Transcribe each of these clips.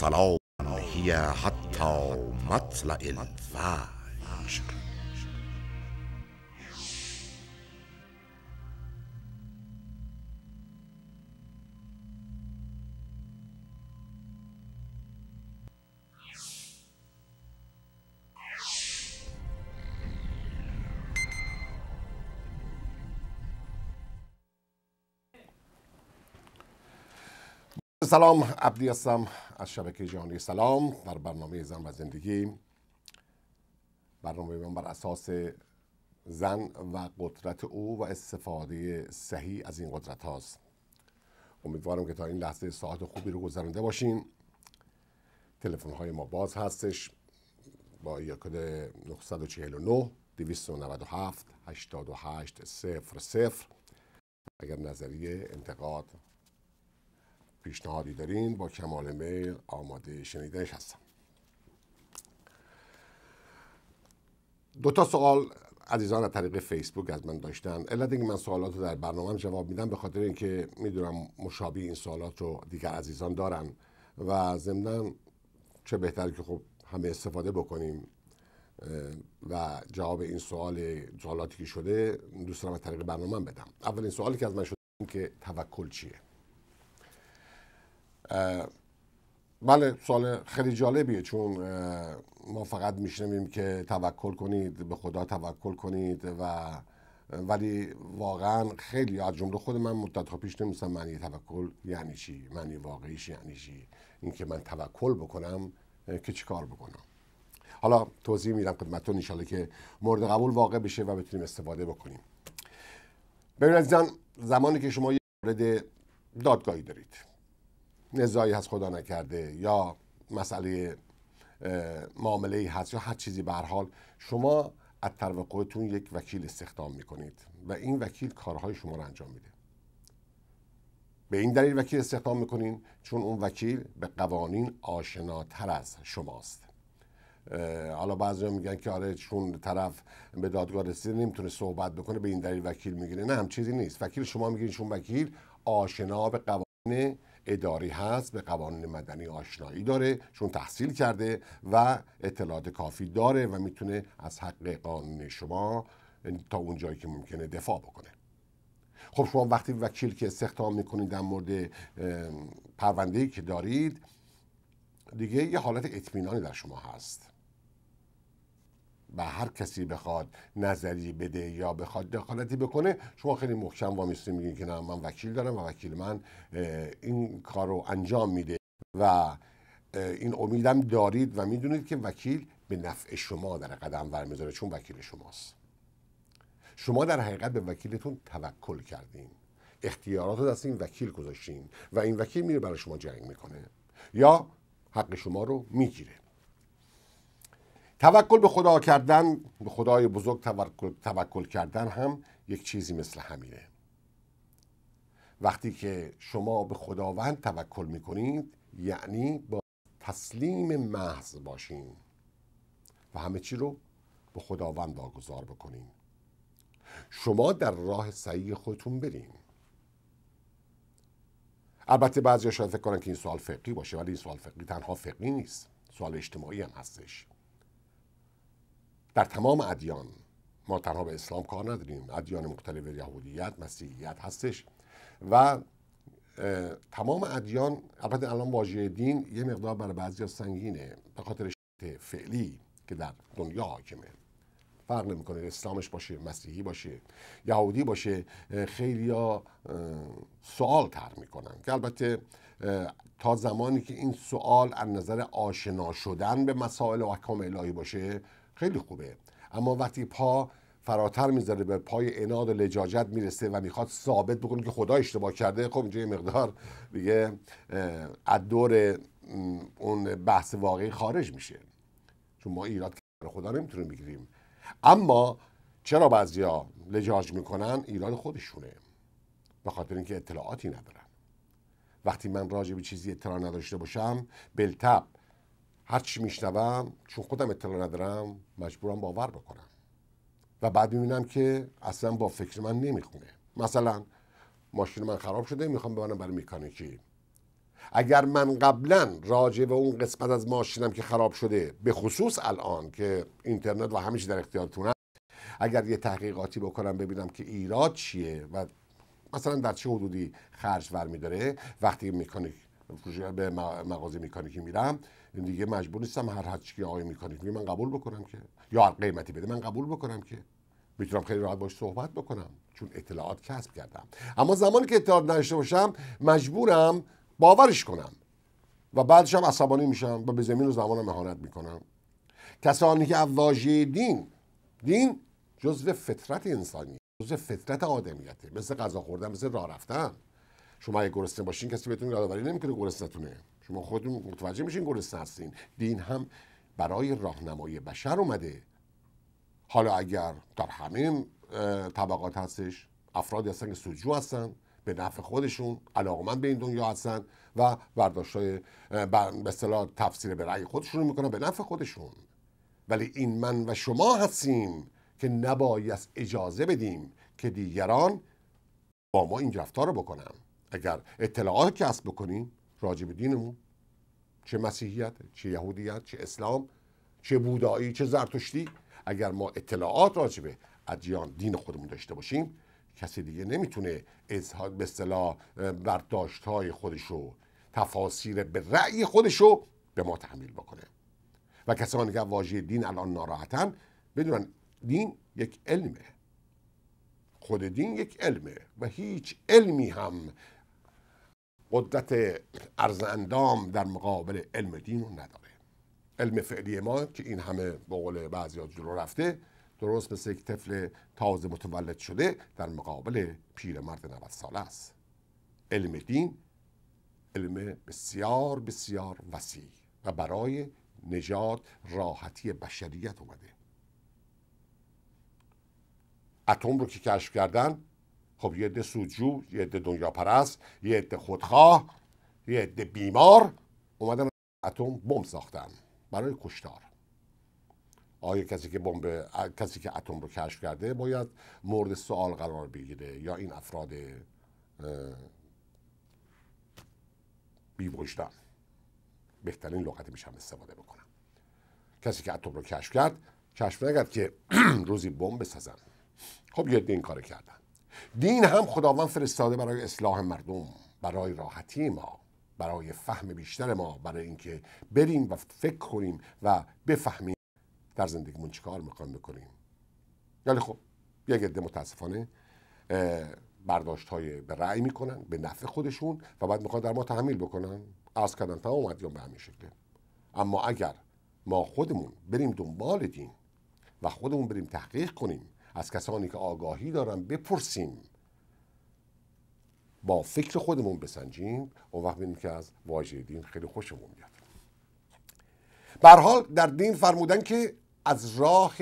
الصلاة هي حتى مطلع الفجر سلام عبدی هستم از شبکه جهانی سلام در برنامه زن و زندگی برنامه من بر اساس زن و قدرت او و استفاده صحیح از این قدرت هاست امیدوارم که تا این لحظه ساعت خوبی رو گذرانده باشین تلفن های ما باز هستش با یکد 949 297 88 00 اگر نظریه انتقاد پیشنهادی دارین با کمال میل آماده شنیدنش هستم دو تا سوال عزیزان از طریق فیسبوک از من داشتن علت اینکه من سوالات رو در برنامه جواب میدم به خاطر اینکه میدونم مشابه این سوالات رو دیگر عزیزان دارن و ضمنا چه بهتر که خب همه استفاده بکنیم و جواب این سوال سوالاتی که شده دوست دارم از طریق برنامه بدم اولین سوالی که از من شده این که توکل چیه بله سوال خیلی جالبیه چون ما فقط میشنویم که توکل کنید به خدا توکل کنید و ولی واقعا خیلی از جمله خود من مدت ها پیش نمیستم معنی توکل یعنی چی معنی واقعیش یعنی چی اینکه من توکل بکنم که چیکار بکنم حالا توضیح میدم خدمتتون انشالله که مورد قبول واقع بشه و بتونیم استفاده بکنیم ببینید زمانی که شما یه مورد دادگاهی دارید نزایی از خدا نکرده یا مسئله معامله ای هست یا هر چیزی به حال شما از طرف خودتون یک وکیل استخدام میکنید و این وکیل کارهای شما رو انجام میده به این دلیل وکیل استخدام میکنین چون اون وکیل به قوانین آشناتر از شماست حالا بعضی میگن که آره چون طرف به دادگاه رسیده نمیتونه صحبت بکنه به این دلیل وکیل میگیره نه هم چیزی نیست وکیل شما میگیرین چون وکیل آشنا به قوانین اداری هست به قوانین مدنی آشنایی داره چون تحصیل کرده و اطلاعات کافی داره و میتونه از حق قانون شما تا جایی که ممکنه دفاع بکنه خب شما وقتی وکیل که استخدام میکنید در مورد ای که دارید دیگه یه حالت اطمینانی در شما هست و هر کسی بخواد نظری بده یا بخواد دخالتی بکنه شما خیلی محکم وامیستین میگین که نه من وکیل دارم و وکیل من این کار رو انجام میده و این امیدم دارید و میدونید که وکیل به نفع شما در قدم ور چون وکیل شماست شما در حقیقت به وکیلتون توکل کردین اختیارات رو دست این وکیل گذاشتین و این وکیل میره برای شما جنگ میکنه یا حق شما رو میگیره توکل به خدا کردن به خدای بزرگ توکل, کردن هم یک چیزی مثل همینه وقتی که شما به خداوند توکل میکنید یعنی با تسلیم محض باشین و همه چی رو به خداوند واگذار بکنین شما در راه سعی خودتون برین البته بعضی شاید فکر کنن که این سوال فقی باشه ولی این سوال فقی تنها فقی نیست سوال اجتماعی هم هستش در تمام ادیان ما تنها به اسلام کار نداریم ادیان مختلف یهودیت مسیحیت هستش و تمام ادیان البته الان واژه دین یه مقدار برای بعضی سنگینه به خاطر فعلی که در دنیا حاکمه فرق نمیکنه اسلامش باشه مسیحی باشه یهودی باشه خیلی ها سوال تر میکنن که البته تا زمانی که این سوال از نظر آشنا شدن به مسائل و احکام الهی باشه خیلی خوبه اما وقتی پا فراتر میذاره به پای اناد و لجاجت میرسه و میخواد ثابت بکنه که خدا اشتباه کرده خب اینجا یه مقدار دیگه از دور اون بحث واقعی خارج میشه چون ما ایراد خدا نمیتونیم بگیریم اما چرا بعضیا لجاج میکنن ایراد خودشونه به خاطر اینکه اطلاعاتی ندارن وقتی من راجع به چیزی اطلاع نداشته باشم بلتب چی میشنوم چون خودم اطلاع ندارم مجبورم باور بکنم و بعد میبینم که اصلا با فکر من نمیخونه مثلا ماشین من خراب شده میخوام ببرم برای میکانیکی اگر من قبلا راجع به اون قسمت از ماشینم که خراب شده به خصوص الان که اینترنت و همه چی در اختیارتون هست اگر یه تحقیقاتی بکنم ببینم که ایراد چیه و مثلا در چه حدودی خرج ور میداره وقتی مکانیک به مغازه میکانیکی میرم این دیگه مجبور نیستم هر هر چی آقای میکنید من قبول بکنم که یا قیمتی بده من قبول بکنم که میتونم خیلی راحت باش صحبت بکنم چون اطلاعات کسب کردم اما زمانی که اطلاعات نداشته باشم مجبورم باورش کنم و بعدش هم عصبانی میشم و به زمین و زمانم مهانت میکنم کسانی که واژه دین دین جزو فطرت انسانی جزو فطرت آدمیته مثل غذا خوردن مثل راه رفتن شما اگه گرسنه باشین کسی بهتون یادآوری نمیکنه گرسنتونه ما خودتون متوجه میشین گرسنه هستین دین هم برای راهنمایی بشر اومده حالا اگر در همه طبقات هستش افرادی هستن که سجو هستن به نفع خودشون علاقمند به این دنیا هستن و برداشت های به اصطلاح تفسیر به رأی خودشون میکنن به نفع خودشون ولی این من و شما هستیم که نباید اجازه بدیم که دیگران با ما این رفتار رو بکنن اگر اطلاعات کسب بکنیم راجع به دینمون چه مسیحیت چه یهودیت چه اسلام چه بودایی چه زرتشتی اگر ما اطلاعات راجع به ادیان دین خودمون داشته باشیم کسی دیگه نمیتونه اظهار به اصطلاح برداشت های خودشو تفاسیر به رأی خودشو به ما تحمیل بکنه و کسانی که واژه دین الان ناراحتن بدونن دین یک علمه خود دین یک علمه و هیچ علمی هم قدرت ارز اندام در مقابل علم دین رو نداره علم فعلی ما که این همه به قول بعضی ها جلو رفته درست مثل یک طفل تازه متولد شده در مقابل مرد 90 ساله است علم دین علم بسیار بسیار وسیع و برای نجات راحتی بشریت اومده اتم رو که کشف کردن خب یه عده سودجو یه عده دنیا پرست یه عده خودخواه یه عده بیمار اومدم اتم بمب ساختم برای کشتار آیا کسی که بمب کسی که اتم رو کشف کرده باید مورد سوال قرار بگیره یا این افراد بی وجدان بهترین لغتی میشم استفاده بکنم کسی که اتم رو کشف کرد کشف نکرد که روزی بمب بسازن خب یه این کار کردن دین هم خداوند فرستاده برای اصلاح مردم برای راحتی ما برای فهم بیشتر ما برای اینکه بریم و فکر کنیم و بفهمیم در زندگیمون چیکار میخوایم بکنیم ولی خب یک عده متاسفانه برداشت های به رأی میکنن به نفع خودشون و بعد میخوان در ما تحمیل بکنن از کردن تمام ادیان به همین شکله اما اگر ما خودمون بریم دنبال دین و خودمون بریم تحقیق کنیم از کسانی که آگاهی دارن بپرسیم با فکر خودمون بسنجیم اون وقت که از واژه دین خیلی خوشمون میاد به حال در دین فرمودن که از راه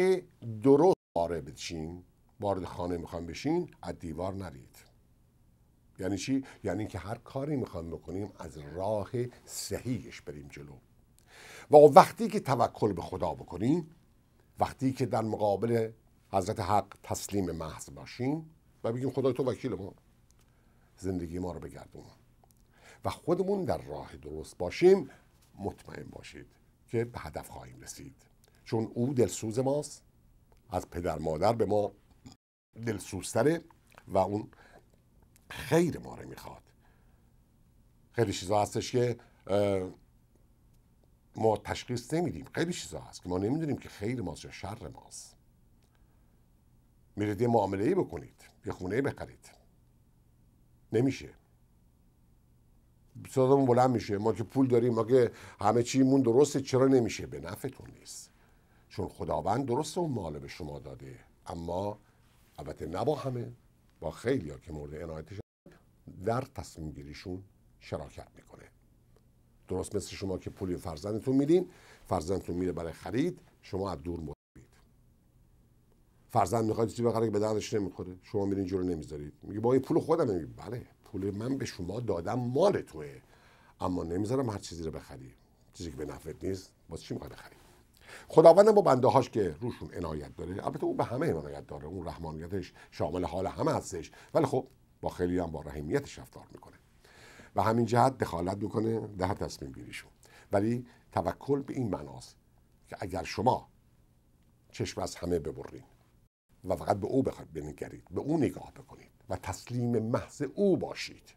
درست باره بشین وارد خانه میخوام بشین از دیوار نرید یعنی چی یعنی که هر کاری میخوام بکنیم از راه صحیحش بریم جلو و وقتی که توکل به خدا بکنیم وقتی که در مقابل حضرت حق تسلیم محض باشیم و بگیم خدای تو وکیل ما زندگی ما رو بگردون و خودمون در راه درست باشیم مطمئن باشید که به هدف خواهیم رسید چون او دلسوز ماست از پدر مادر به ما دلسوزتره و اون خیر ما رو میخواد خیلی چیزا هستش که ما تشخیص نمیدیم خیلی چیزا هست که ما نمیدونیم که خیر ماست یا شر ماست میرید یه معامله ای بکنید یه خونه ای بخرید نمیشه صدامون بلند میشه ما که پول داریم ما که همه چیمون درسته چرا نمیشه به نفعتون نیست چون خداوند درست اون مال به شما داده اما البته نه با همه با خیلی ها که مورد عنایتش در تصمیم گیریشون شراکت میکنه درست مثل شما که پول فرزندتون میدین فرزندتون میره برای خرید شما از دور فرزند میخواد چیزی بخره که به دردش نمیخوره شما میرین جلو نمیذارید میگه با این پول خودم میگه بله پول من به شما دادم مال توه اما نمیذارم هر چیزی رو بخری چیزی که به نفعت نیست باز چی میخواد بخری خداوند با بنده هاش که روشون عنایت داره البته او به همه عنایت داره اون رحمانیتش شامل حال همه هستش ولی خب با خیلی هم با رحمیتش رفتار میکنه و همین جهت دخالت میکنه در تصمیم گیریشون ولی توکل به این معناست که اگر شما چشم از همه ببرین و فقط به او بخواید بنگرید به او نگاه بکنید و تسلیم محض او باشید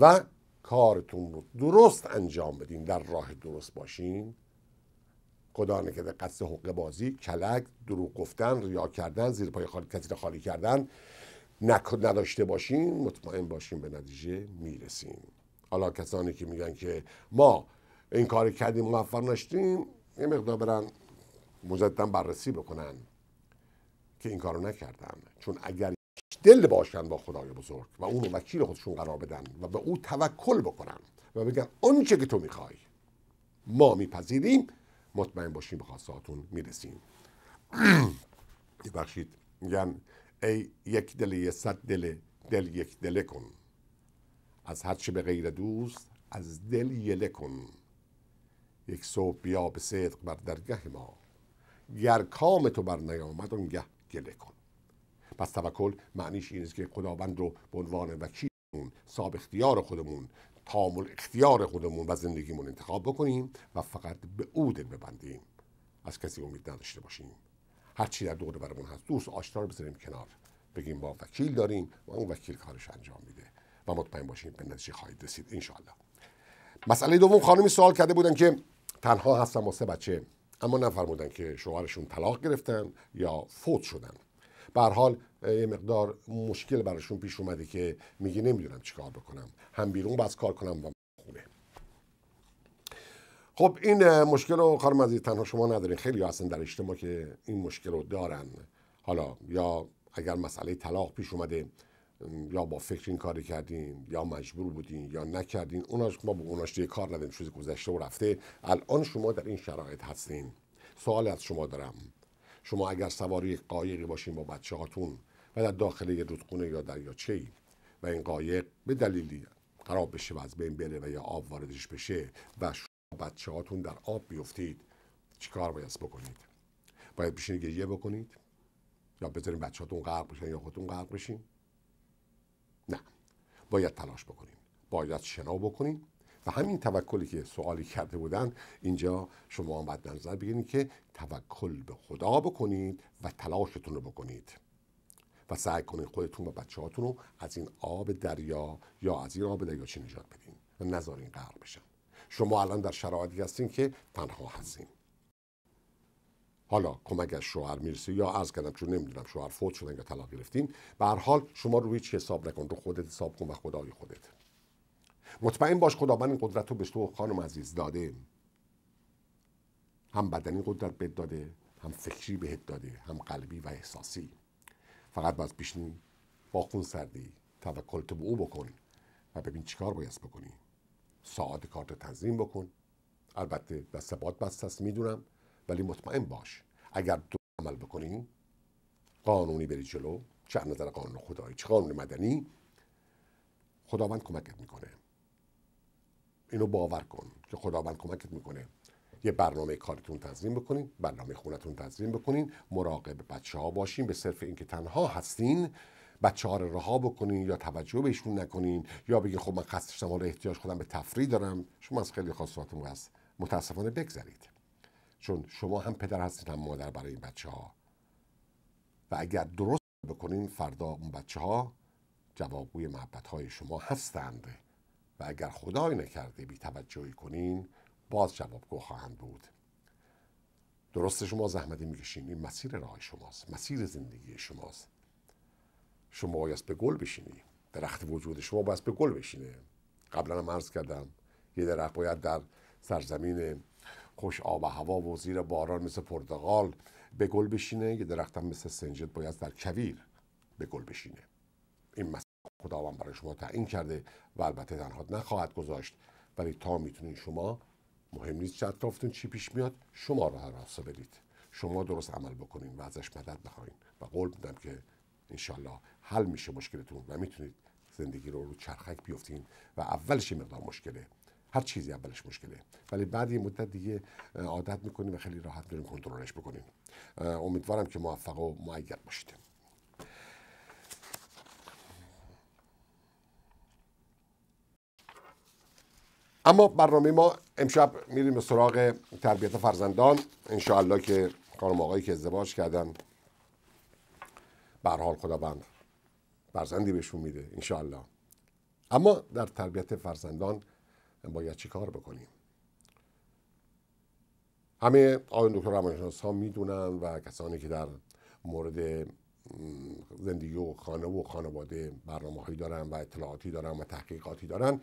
و کارتون رو درست انجام بدین در راه درست باشین خدا نکرده قصد حق بازی کلک دروغ گفتن ریا کردن زیر پای خالی کسی رو خالی کردن نداشته باشین مطمئن باشین به نتیجه میرسیم حالا کسانی که میگن که ما این کار کردیم موفق نشدیم یه مقدار برن مجددا بررسی بکنن که این کارو نکردن چون اگر دل باشن با خدای بزرگ و اونو وکیل خودشون قرار بدن و به او توکل بکنن و بگن اونچه که تو میخوای ما میپذیریم مطمئن باشیم به خواستهاتون میرسیم ببخشید میگن ای یک دل یه صد دل دل یک دل کن از هر چه به غیر دوست از دل یله کن یک صبح بیا به صدق بر درگه ما گر کام تو بر نیامد گه گله کن پس توکل معنیش این است که خداوند رو به عنوان وکیلمون صاحب اختیار خودمون تامل اختیار خودمون و زندگیمون انتخاب بکنیم و فقط به او دل ببندیم از کسی امید نداشته باشیم هر چی در دور برمون هست دوست آشنا رو بذاریم کنار بگیم با وکیل داریم و اون وکیل کارش انجام میده و مطمئن باشیم به نتیجه خواهید رسید انشاءالله مسئله دوم خانمی سوال کرده بودن که تنها هستم و سه بچه اما نفرمودن که شوهرشون طلاق گرفتن یا فوت شدن به حال یه مقدار مشکل براشون پیش اومده که میگه نمیدونم چیکار بکنم هم بیرون باز کار کنم و خونه خب این مشکل رو خانم عزیز تنها شما ندارین خیلی هستن در اجتماع که این مشکل رو دارن حالا یا اگر مسئله طلاق پیش اومده یا با فکر این کاری کردیم یا مجبور بودیم یا نکردین اوناش ما با اوناش دیگه کار ندیم چیزی گذشته و رفته الان شما در این شرایط هستین سوال از شما دارم شما اگر سواری قایقی باشین با بچه هاتون و در داخل یه رودخونه یا دریاچه ای و این قایق به دلیلی خراب بشه و از بین بره و یا آب واردش بشه و شما بچه هاتون در آب بیفتید چیکار باید بکنید باید بشین گریه بکنید یا بذارین بچه هاتون غرق بشن یا خودتون غرق بشین باید تلاش بکنیم باید شنا بکنیم و همین توکلی که سوالی کرده بودن اینجا شما هم نظر بگیرید که توکل به خدا بکنید و تلاشتون رو بکنید و سعی کنید خودتون و بچه رو از این آب دریا یا از این آب دریاچه نجات بدین و نذارین غرق بشن شما الان در شرایطی هستین که تنها هستین حالا کمک از شوهر میرسه یا از کردم چون نمیدونم شوهر فوت شدن یا طلاق گرفتین به هر حال شما روی چی حساب نکن رو خودت حساب کن و خدای خودت مطمئن باش خداوند این قدرت رو به تو خانم عزیز داده هم بدنی قدرت بهت داده هم فکری بهت داده هم قلبی و احساسی فقط باز پیشنی با خون سردی توکلت به او بکن و ببین چیکار باید بکنی ساعت کارت تنظیم بکن البته دست باد بست میدونم ولی مطمئن باش اگر تو عمل بکنی قانونی بری جلو چه از نظر قانون خدایی چه قانون مدنی خداوند کمکت میکنه اینو باور کن که خداوند کمکت میکنه یه برنامه کارتون تنظیم بکنین برنامه خونتون تنظیم بکنین مراقب بچه ها باشین به صرف اینکه تنها هستین بچه ها رو رها بکنین یا توجه بهشون نکنین یا بگین خب من خستشتم حالا احتیاج خودم به تفریح دارم شما از خیلی خاصاتون هست متاسفانه بگذرید چون شما هم پدر هستید هم مادر برای این بچه ها و اگر درست بکنین فردا اون بچه ها جوابوی محبت های شما هستند و اگر خدای نکرده بی توجهی کنین باز جوابگو خواهند بود درست شما زحمتی میکشین این مسیر راه شماست مسیر زندگی شماست شما باید به گل بشینی درخت وجود شما باید به گل بشینه قبلا هم عرض کردم یه درخت باید در سرزمین خوش آب و هوا و زیر باران مثل پرتغال به گل بشینه یه درختم مثل سنجد باید در کویر به گل بشینه این مسئله خداوند برای شما تعیین کرده و البته تنها نخواهد گذاشت ولی تا میتونین شما مهم نیست چه اطرافتون چی پیش میاد شما رو هر برید شما درست عمل بکنین و ازش مدد بخواین و قول میدم که انشالله حل میشه مشکلتون و میتونید زندگی رو رو چرخک بیفتین و اولش مقدار مشکله هر چیزی اولش مشکله ولی بعد یه مدت دیگه عادت میکنیم و خیلی راحت بریم کنترلش بکنیم امیدوارم که موفق و معید باشید اما برنامه ما امشب میریم به سراغ تربیت فرزندان انشاءالله که خانم آقایی که ازدواج کردن به حال خداوند فرزندی بهشون میده انشاءالله اما در تربیت فرزندان باید چی کار بکنیم همه آقایون دکتر روانشناس ها میدونن و کسانی که در مورد زندگی و خانه و خانواده برنامه هایی دارن و اطلاعاتی دارن و تحقیقاتی دارن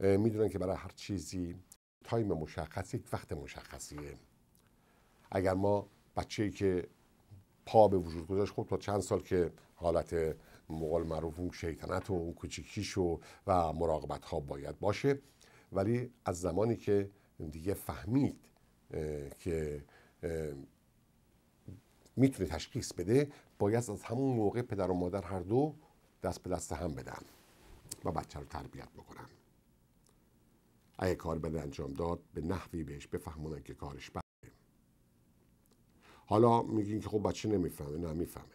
میدونن که برای هر چیزی تایم مشخصی یک وقت مشخصیه اگر ما بچه که پا به وجود گذاشت خب تا چند سال که حالت مقال معروف اون شیطنت و اون کوچیکیش و مراقبت ها باید باشه ولی از زمانی که دیگه فهمید که میتونه تشخیص بده باید از همون موقع پدر و مادر هر دو دست به دست هم بدن و بچه رو تربیت بکنن اگه کار بده انجام داد به نحوی بهش بفهمونن که کارش بده حالا میگین که خب بچه نمیفهمه نه میفهمه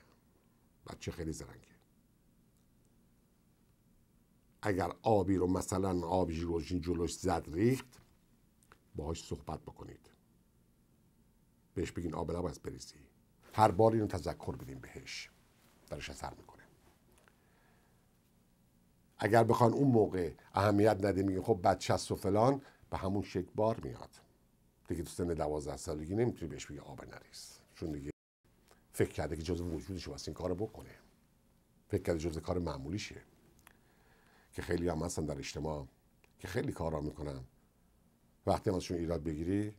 بچه خیلی زرنگه اگر آبی رو مثلا آب ژیروژین جلوش زد ریخت باهاش صحبت بکنید بهش بگین آب از بریزی هر بار اینو تذکر بدیم بهش درش اثر میکنه اگر بخوان اون موقع اهمیت نده میگین خب بچه است و فلان به همون شکل بار میاد دیگه تو سن دوازده سالگی نمیتونی بهش بگی آب نریز چون دیگه فکر کرده که جزء وجودش واسه این کارو بکنه فکر کرده جزء کار معمولیشه که خیلی هم هستن در اجتماع که خیلی کارا میکنن وقتی هم ازشون ایراد بگیری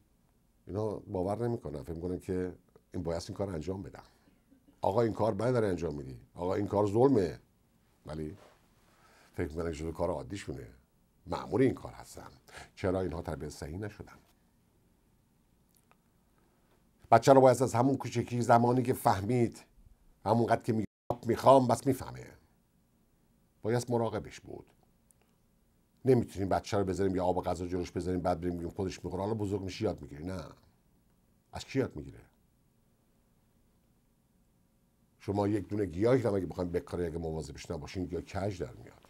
اینا باور نمیکنن فکر میکنن که این باید این کار انجام بدم آقا این کار باید داره انجام میدی آقا این کار ظلمه ولی فکر میکنن که کار شونه معمور این کار هستن چرا اینها تربیت صحیح نشدن بچه رو باید از همون کوچکی زمانی که فهمید همونقدر که میخوام بس میفهمه باید مراقبش بود نمیتونیم بچه رو بذاریم یا آب غذا جلوش بذاریم بعد بریم خودش میخوره حالا بزرگ میشه یاد میگیری نه از کی یاد میگیره شما یک دونه گیاهی هم اگه بخوایم بکاری اگه مواظبش نباشین یا کج در میاد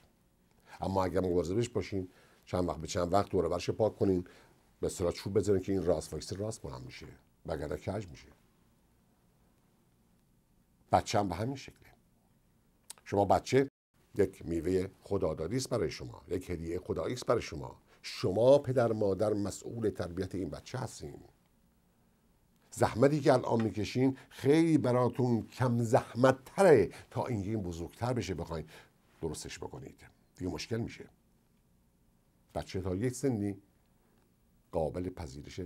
اما اگر مواظبش باشین چند وقت به چند وقت دوره برش پاک کنین به صورت چوب بذارین که این راست واکس راست میشه وگرنه کج میشه بچه هم به همین شکله شما بچه یک میوه خدادادی است برای شما یک هدیه خدایی است برای شما شما پدر مادر مسئول تربیت این بچه هستین زحمتی که الان میکشین خیلی براتون کم زحمت تره تا اینکه این بزرگتر بشه بخواین درستش بکنید دیگه مشکل میشه بچه تا یک سنی قابل پذیرش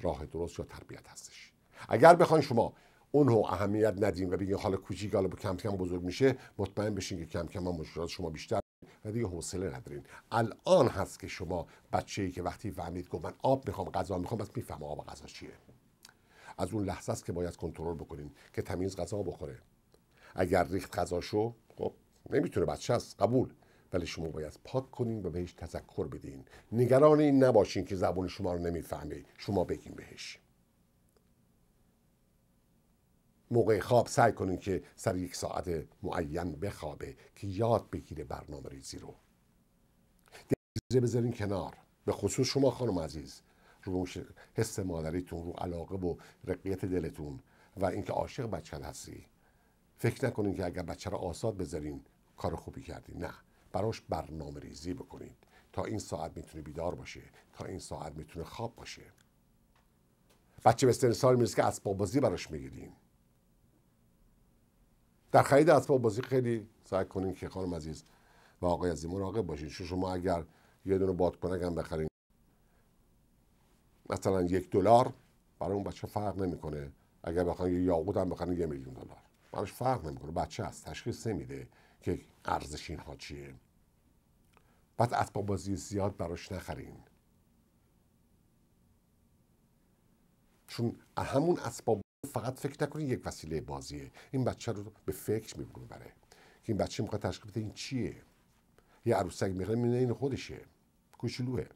راه درست یا تربیت هستش اگر بخواین شما اون اهمیت ندیم و بگیم حالا کوچیک حالا کم کم بزرگ میشه مطمئن بشین که کم کم مشکلات شما بیشتر و دیگه حوصله ندارین الان هست که شما ای که وقتی فهمید گفت من آب میخوام غذا میخوام بس میفهمه آب غذا چیه از اون لحظه است که باید کنترل بکنین که تمیز غذا بخوره اگر ریخت شو خب نمیتونه بچه است قبول ولی شما باید پاک کنین و بهش تذکر بدین نگران این نباشین که زبون شما رو نمیفهمه شما بگین بهش موقع خواب سعی کنین که سر یک ساعت معین بخوابه که یاد بگیره برنامه ریزی رو دیگه بذارین کنار به خصوص شما خانم عزیز رو حس مادریتون رو علاقه و رقیت دلتون و اینکه عاشق بچه هستی فکر نکنین که اگر بچه رو آزاد بذارین کار خوبی کردین نه براش برنامه ریزی بکنین تا این ساعت میتونه بیدار باشه تا این ساعت میتونه خواب باشه بچه به سن سال که اسباب بازی براش میگیریم. در خرید اسباب بازی خیلی سعی کنین که خانم عزیز و آقای عزیز مراقب باشین چون شما اگر یه دونه بادکنک هم بخرین مثلا یک دلار برای اون بچه فرق نمیکنه اگر بخواین یه یاقوت هم بخرین یه میلیون دلار براش فرق نمیکنه بچه است تشخیص نمیده که ارزش اینها چیه بعد اسباب بازی زیاد براش نخرین چون همون اسباب فقط فکر نکنید یک وسیله بازیه این بچه رو به فکر بره که این بچه میخواد تشکیل بده این چیه یه عروسک میخواد میبینه این خودشه کوچولوه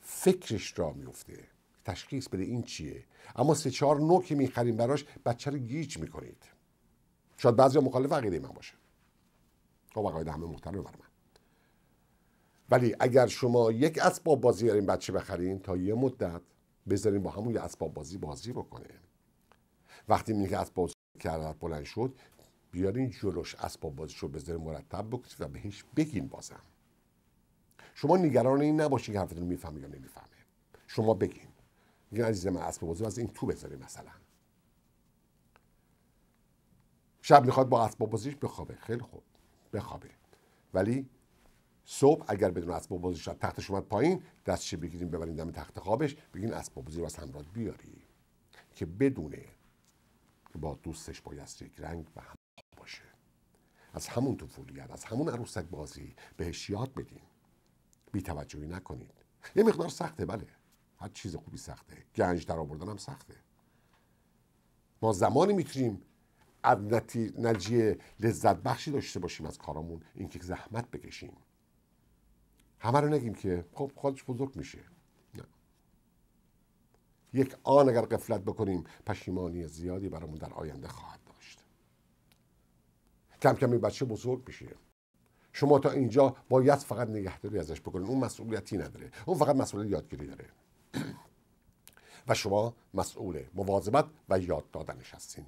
فکرش را میفته تشخیص بده این چیه اما سه چهار نو که میخریم براش بچه رو گیج میکنید شاید بعضی مخالف عقیده من باشه خب همه محترم بر من ولی اگر شما یک اسباب بازی این بچه بخرین تا یه مدت بذارین با همون یه اسباب بازی بازی بکنه وقتی میگه از باز کردن بلند شد بیارین جلوش اسباب بازیش رو بذاره مرتب بکنید و بهش بگین بازم شما نگران این نباشید که حرفتون میفهمه یا نمیفهمه شما بگین میگن عزیز من اسب بازی از این تو بذاره مثلا شب میخواد با اسباب بازیش بخوابه خیلی خوب بخوابه ولی صبح اگر بدون اسباب بازیش از تختش اومد پایین دستش بگیریم ببرین دم تخت خوابش بگین اسباب بازی رو از همراه بیاری که بدونه که با دوستش بایست یک رنگ و هم باشه از همون طفولیت از همون عروسک بازی بهش یاد بدین بی توجهی نکنید یه مقدار سخته بله هر چیز خوبی سخته گنج در آوردن هم سخته ما زمانی میتونیم از نتیجه لذت بخشی داشته باشیم از کارامون اینکه زحمت بکشیم همه رو نگیم که خب خودش بزرگ میشه یک آن اگر قفلت بکنیم پشیمانی زیادی برامون در آینده خواهد داشت کم کم این بچه بزرگ میشه شما تا اینجا باید فقط نگهداری ازش بکنید اون مسئولیتی نداره اون فقط مسئولیت یادگیری داره و شما مسئول مواظبت و یاد دادنش هستین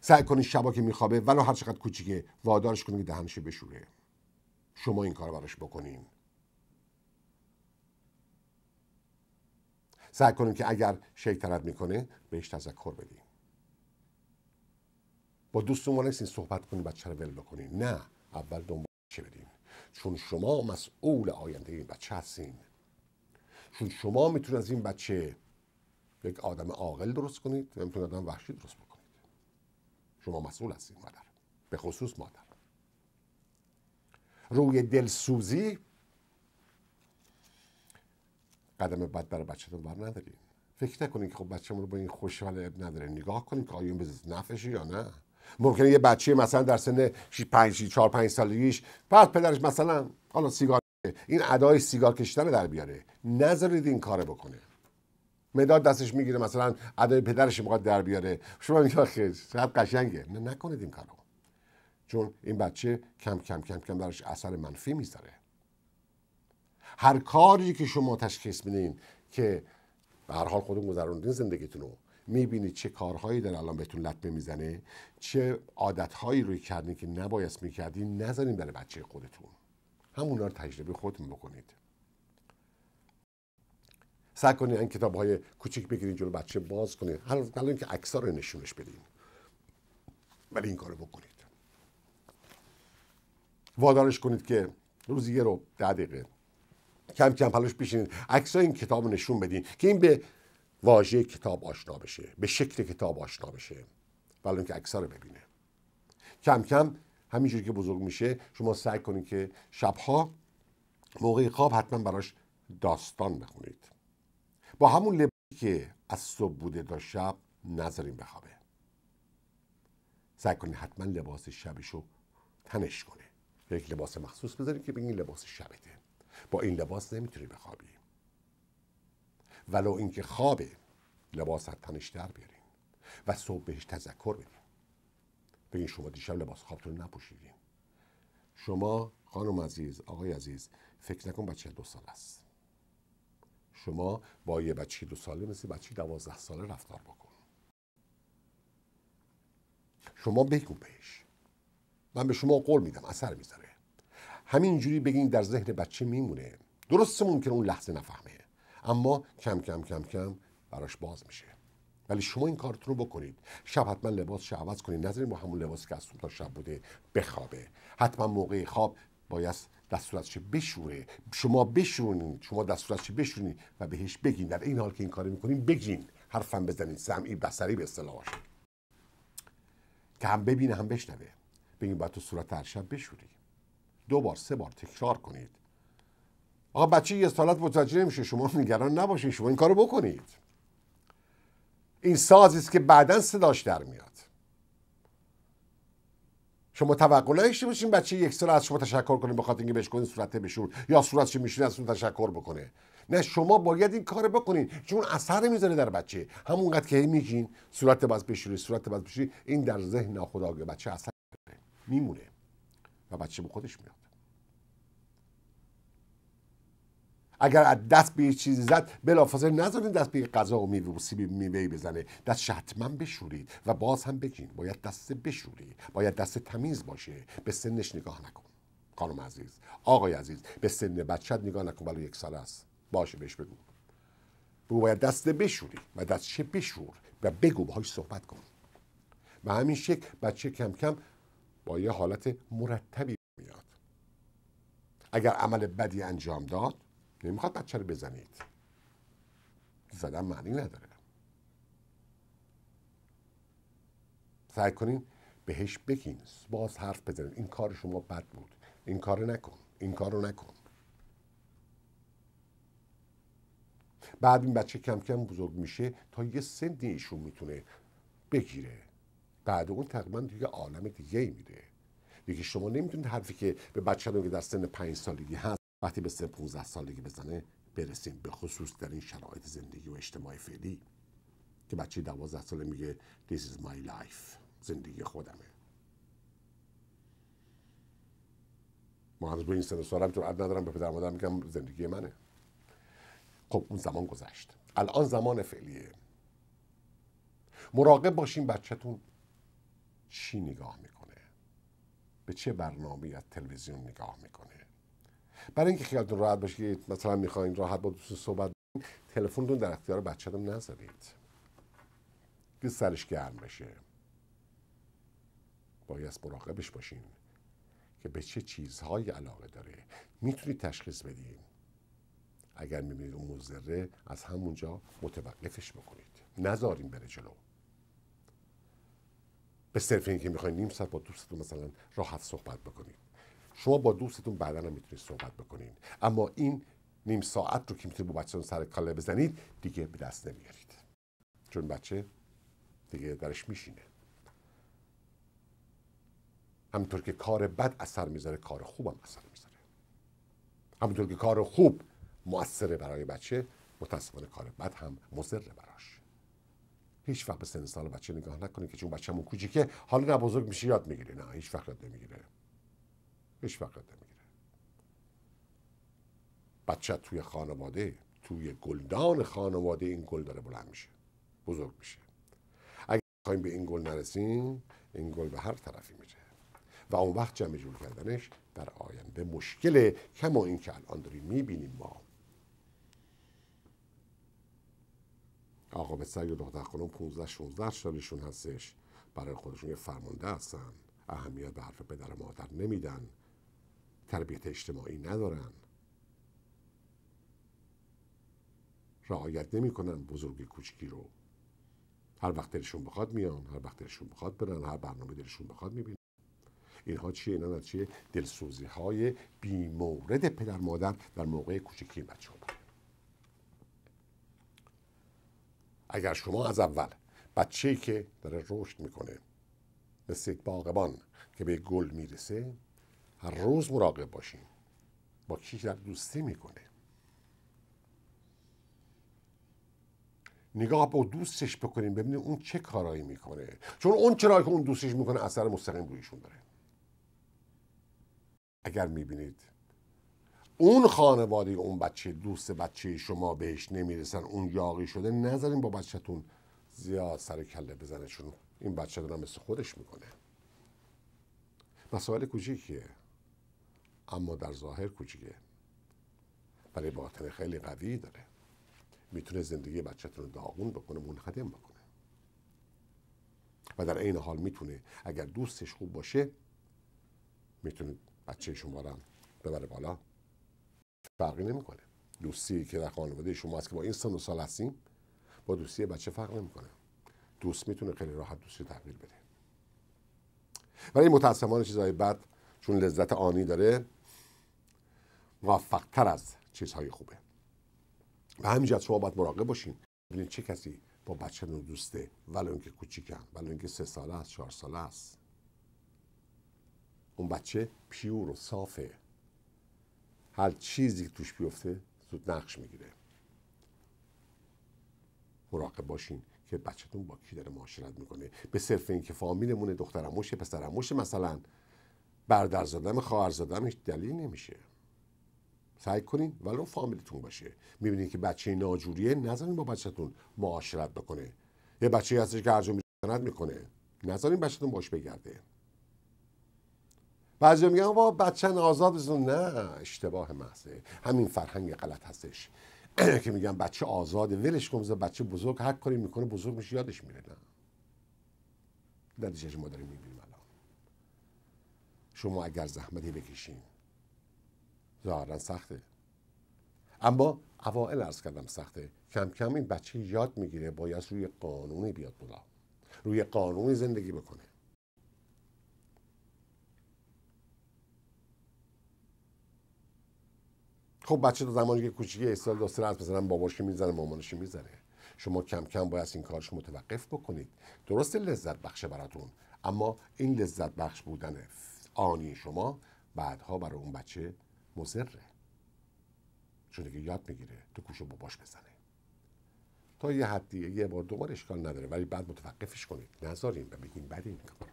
سعی کنید شبا که میخوابه ولو هر چقدر کوچیکه وادارش کنید که دهنش بشوره شما این کار براش بکنین سعی کنیم که اگر شیطنت میکنه بهش تذکر بدیم با دوستون ما نیستین صحبت کنیم بچه رو ول بکنین نه اول دنبال چه بدین چون شما مسئول آینده این بچه هستین چون شما میتونید از این بچه یک آدم عاقل درست کنید و میتونید آدم وحشی درست بکنید شما مسئول هستین مادر به خصوص مادر روی دلسوزی قدم بعد برای بچهتون بر ندارین فکر نکنید که خب بچه‌مون رو با این خوشحال اب نداره نگاه کنید که آیا این به نفشه یا نه ممکنه یه بچه مثلا در سن 5 4 5 سالگیش بعد پدرش مثلا حالا سیگار این ادای سیگار کشیدن در بیاره نذارید این کارو بکنه مداد دستش میگیره مثلا ادای پدرش میخواد در بیاره شما میگه خیر قشنگه نه نکنید این کارو چون این بچه کم کم کم کم درش اثر منفی میذاره هر کاری که شما تشخیص میدین که به هر حال خودتون گذروندین زندگیتون رو میبینید چه کارهایی در الان بهتون لطمه میزنه چه عادتهایی روی کردین که نباید میکردین نزنین برای بچه خودتون همونا رو تجربه خودتون بکنید سعی کنید این کتاب های کوچیک بگیرین جلو بچه باز کنید هر الان که ها رو نشونش بدین ولی این کارو بکنید وادارش کنید که روزی رو ده دقیقه کم کم پلاش بشینید عکس این کتاب رو نشون بدین که این به واژه کتاب آشنا بشه به شکل کتاب آشنا بشه ولی اینکه عکس رو ببینه کم کم همینجوری که بزرگ میشه شما سعی کنید که شبها موقع خواب حتما براش داستان بخونید با همون لباسی که از صبح بوده تا شب نظرین بخوابه سعی کنید حتما لباس شبش تنش کنه یک لباس مخصوص بذارید که بگین لباس شبته با این لباس نمیتونی بخوابی ولو اینکه خواب لباس از تنش در بیارین و صبح بهش تذکر بدین بگین شما دیشب لباس خوابتون نپوشیدیم. شما خانم عزیز آقای عزیز فکر نکن بچه دو سال است شما با یه بچه دو ساله مثل بچه دوازده ساله رفتار بکن شما بگو بهش من به شما قول میدم اثر میذاره همینجوری بگین در ذهن بچه میمونه درست ممکنه اون لحظه نفهمه اما کم کم کم کم براش باز میشه ولی شما این کارت رو بکنید شب حتما لباس عوض کنید نظرین با همون لباسی که از تا شب بوده بخوابه حتما موقع خواب باید دستورتش بشوره شما بشونید شما دستورتش بشونید و بهش بگین در این حال که این کار میکنین بگین حرفم بزنید سمعی بسری به اصطلاح باشه که هم ببینه هم بشنوه بگین باید تو صورت هر شب بشوری دو بار سه بار تکرار کنید آقا بچه یه سالت متوجه نمیشه شما نگران نباشید شما این کارو بکنید این سازی است که بعدا صداش در میاد شما توقع نداشته باشین بچه یک سال از شما تشکر کنه بخاطر اینکه بهش کنین صورت بشور یا صورتش میشینه از تشکر بکنه نه شما باید این کار بکنید چون اثر میذاره در بچه همونقدر که میگین صورت باز بشوری صورت باز بشوری این در ذهن ناخودآگاه بچه اثر میمونه و بچه به خودش میاد اگر از دست به چیزی زد بلافاصله نذارید دست به غذا و میوه و سیب بزنه دست حتما بشورید و باز هم بگین باید دست بشوری باید دست تمیز باشه به سنش نگاه نکن خانم عزیز آقای عزیز به سن بچت نگاه نکن ولی یک سال است باشه بهش بگو بگو باید دست بشوری و دست چه بشور و بگو باهاش صحبت کن و همین شکل بچه کم کم با یه حالت مرتبی میاد اگر عمل بدی انجام داد نمیخواد بچه رو بزنید زدن معنی نداره سعی کنین بهش بگین باز حرف بزنید این کار شما بد بود این کار نکن این کار رو نکن بعد این بچه کم کم بزرگ میشه تا یه سنی ایشون میتونه بگیره بعد اون تقریبا دیگه عالم دیگه ای میره دیگه شما نمیتونید حرفی که به بچه که در سن پنج سالگی هست وقتی به سن 15 سالگی بزنه برسیم به خصوص در این شرایط زندگی و اجتماعی فعلی که بچه دوازده ساله میگه This is my life زندگی خودمه ما هنوز به این سن سالم عد ندارم به پدر مادر میگم زندگی منه خب اون زمان گذشت الان زمان فعلیه مراقب باشین بچهتون چی نگاه میکنه به چه برنامه از تلویزیون نگاه میکنه برای اینکه خیالتون راحت باشه مثلا میخواین راحت با دوستون صحبت تلفنتون در اختیار بچه‌تون نذارید که سرش گرم بشه باید مراقبش باشین که به چه چیزهایی علاقه داره میتونید تشخیص بدین اگر میبینید اون مزره از همونجا متوقفش بکنید نزارین بره جلو به صرف اینکه میخواین نیم ساعت با دوستتون مثلا راحت صحبت بکنید شما با دوستتون بعدا هم میتونید صحبت بکنید اما این نیم ساعت رو که میتونید با بچهتون سر کاله بزنید دیگه به دست نمیارید چون بچه دیگه درش میشینه همینطور که کار بد اثر میذاره کار خوبم اثر میذاره همینطور که کار خوب موثره برای بچه متاسفانه کار بد هم مضر براش هیچ وقت به سن سال بچه نگاه نکنید که چون بچه‌مون کوچیکه حالا نه بزرگ میشه یاد میگیره نه هیچ وقت نمیگیره هیچ وقت نمیگیره بچه توی خانواده توی گلدان خانواده این گل داره بلند میشه بزرگ میشه اگر بخوایم به این گل نرسیم این گل به هر طرفی میره و اون وقت جمع جول کردنش در آینده مشکل کما این که الان داریم میبینیم ما آقا پسر یا دختر خانم 15 16 سالشون هستش برای خودشون یه فرمانده هستن اهمیت به حرف پدر مادر نمیدن تربیت اجتماعی ندارن رعایت نمیکنن بزرگ کوچکی رو هر وقت دلشون بخواد میان هر وقت دلشون بخواد برن هر برنامه دلشون بخواد میبینن اینها چیه اینا چیه دلسوزی های بیمورد پدر مادر در موقع کوچکی بچه‌ها اگر شما از اول بچه که داره رشد میکنه مثل یک باغبان که به گل میرسه هر روز مراقب باشیم با کی در دوستی میکنه نگاه به دوستش بکنیم ببینیم اون چه کارایی میکنه چون اون چرا که اون دوستش میکنه اثر مستقیم رویشون داره اگر میبینید اون خانواده اون بچه دوست بچه شما بهش نمیرسن اون یاقی شده نذارین با بچهتون زیاد سر کله چون این بچه دارم مثل خودش میکنه مسائل کوچیکیه اما در ظاهر کوچیکه برای باطن خیلی قوی داره میتونه زندگی بچهتون رو داغون بکنه منخدم بکنه و در عین حال میتونه اگر دوستش خوب باشه میتونه بچه شما رو ببره بالا فرقی نمیکنه دوستی که در خانواده شما هست که با این سن و سال هستیم با دوستی بچه فرق نمیکنه دوست میتونه خیلی راحت دوستی تغییر بده ولی متاسفانه چیزهای بد چون لذت آنی داره موفقتر از چیزهای خوبه و همینجا شما باید مراقب باشین ببینید چه کسی با بچه دوسته ولی اون که کوچیکن ولی اون که سه ساله است چهار ساله است اون بچه پیور و صافه هر چیزی که توش بیفته زود نقش میگیره مراقب باشین که بچهتون با کی داره معاشرت میکنه به صرف اینکه فامیلمونه دخترموشه پسرموش مثلا بردر زدم خواهر زدم هیچ دلیل نمیشه سعی کنین اون فامیلتون باشه میبینین که بچه ناجوریه نذارین با بچهتون معاشرت بکنه یه بچه هستش که هرجا میزند میکنه نذارین بچهتون باش بگرده بعضی میگن با بچه آزاد بزن نه اشتباه محضه همین فرهنگ غلط هستش که میگن بچه آزاده ولش کن بچه بزرگ هر کاری میکنه بزرگ میشه یادش میره نه نتیجهش ما داریم میبینیم الان شما اگر زحمتی بکشین ظاهرا سخته اما اوائل ارز کردم سخته کم کم این بچه یاد میگیره باید روی قانونی بیاد بلا روی قانونی زندگی بکنه خب بچه تا زمانی که کوچیکه استال داستر هست مثلا باباش که میزنه مامانش میزنه شما کم کم باید این کارش متوقف بکنید درست لذت بخشه براتون اما این لذت بخش بودن آنی شما بعدها برای اون بچه مزره چون دیگه یاد میگیره تو کوشو باباش بزنه تا یه حدی یه بار دوبار اشکال نداره ولی بعد متوقفش کنید نذاریم و بگیم بعد این کار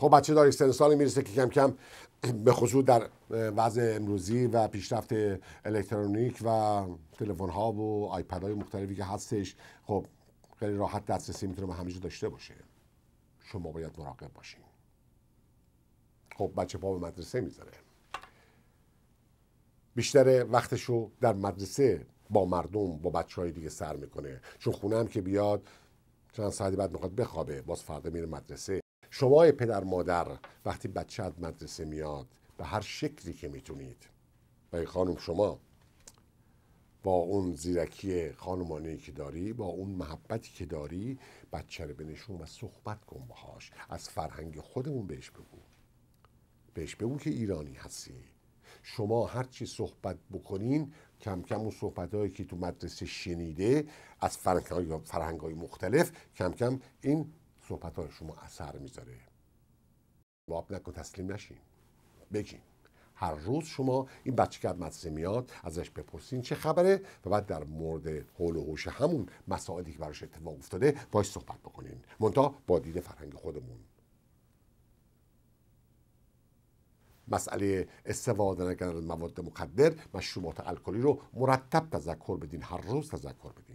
خب بچه داری سن میرسه که کم کم به خصوص در وضع امروزی و پیشرفت الکترونیک و تلفن ها و آیپد های مختلفی که هستش خب خیلی راحت دسترسی میتونه به همه داشته باشه شما باید مراقب باشین خب بچه پا به مدرسه میذاره بیشتر وقتش رو در مدرسه با مردم با بچه های دیگه سر میکنه چون خونه هم که بیاد چند ساعتی بعد میخواد بخوابه باز فردا میره مدرسه شما پدر مادر وقتی بچه از مدرسه میاد به هر شکلی که میتونید و خانم شما با اون زیرکی خانمانی که داری با اون محبتی که داری بچه رو بنشون و صحبت کن باهاش از فرهنگ خودمون بهش بگو بهش بگو که ایرانی هستی شما هرچی صحبت بکنین کم کم اون صحبت هایی که تو مدرسه شنیده از فرهنگ فرهنگ های مختلف کم کم این صحبت های شما اثر میذاره واب نکن تسلیم نشین بگین هر روز شما این بچه که مدرسه میاد ازش بپرسین چه خبره و بعد در مورد حول و حوش همون مسائلی که براش اتفاق افتاده باش صحبت بکنین منتها با دید فرهنگ خودمون مسئله استفاده نکردن مواد و مشروبات الکلی رو مرتب تذکر بدین هر روز تذکر بدین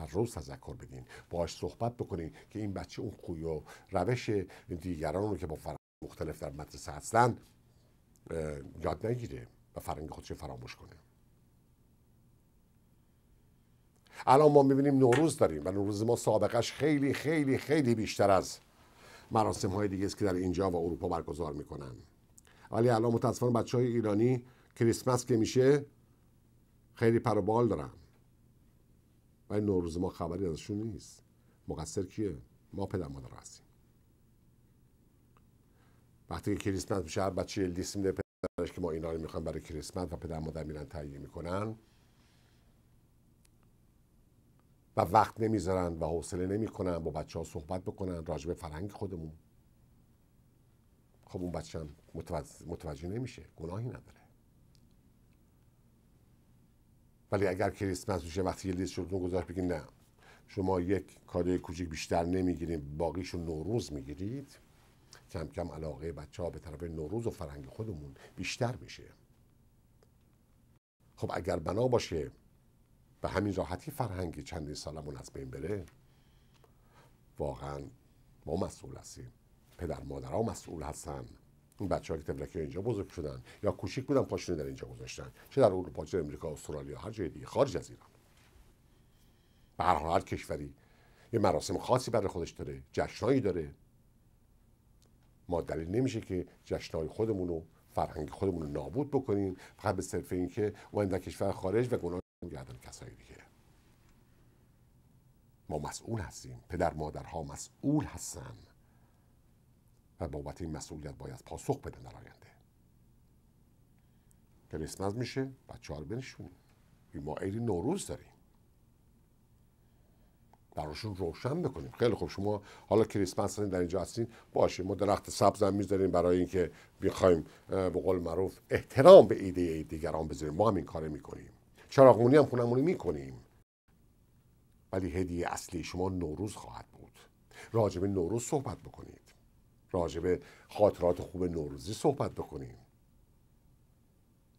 هر روز تذکر بدین باهاش صحبت بکنین که این بچه اون خوی و روش دیگران رو که با فرنگ مختلف در مدرسه هستن یاد نگیره و فرنگ خودش فراموش کنه الان ما میبینیم نوروز داریم و نوروز ما سابقش خیلی خیلی خیلی بیشتر از مراسم های دیگه است که در اینجا و اروپا برگزار میکنن ولی الان متاسفانه بچه های ایرانی کریسمس که میشه خیلی پروبال دارن ولی نوروز ما خبری ازشون نیست مقصر کیه ما پدر مادر هستیم وقتی که کریسمس میشه هر بچه لیست میده پدرش که ما اینا رو برای کریسمس و پدر مادر میرن تهیه میکنن و وقت نمیذارن و حوصله نمیکنن با بچه ها صحبت بکنن راجب فرهنگ خودمون خب اون بچه هم متوجه, متوجه نمیشه گناهی نداره ولی اگر کریسمس میشه وقتی لیست شد گذاشت بگید نه شما یک کادوی کوچیک بیشتر نمیگیرید باقیشو نوروز میگیرید کم کم علاقه بچه ها به طرف نوروز و فرهنگ خودمون بیشتر میشه خب اگر بنا باشه به همین راحتی فرهنگ چندین سالمون از بین بره واقعا ما مسئول هستیم پدر مادرها مسئول هستن این بچه ها که تبلکی اینجا بزرگ شدن یا کوچیک بودن پاشنه در اینجا گذاشتن چه در اروپا چه امریکا استرالیا هر جای دیگه خارج از ایران به هر کشوری یه مراسم خاصی برای خودش داره جشنایی داره ما دلیل نمیشه که جشنهای خودمون رو فرهنگ خودمون رو نابود بکنیم فقط به صرف اینکه اون در کشور خارج و گناه گردن کسایی دیگه ما مسئول هستیم پدر مادرها مسئول هستن و بابت این مسئولیت باید پاسخ بده در آینده کریسمس میشه بچه ها رو بنشونیم ما عید نوروز داریم براشون روشن بکنیم خیلی خوب شما حالا کریسمس در اینجا هستین باشه ما درخت سبز هم میذاریم برای اینکه میخوایم به قول معروف احترام به ایده دیگران بذاریم ما هم این کاره میکنیم چراغمونی هم خونمونی میکنیم ولی هدیه اصلی شما نوروز خواهد بود راجب نوروز صحبت بکنید راجب خاطرات خوب نوروزی صحبت بکنیم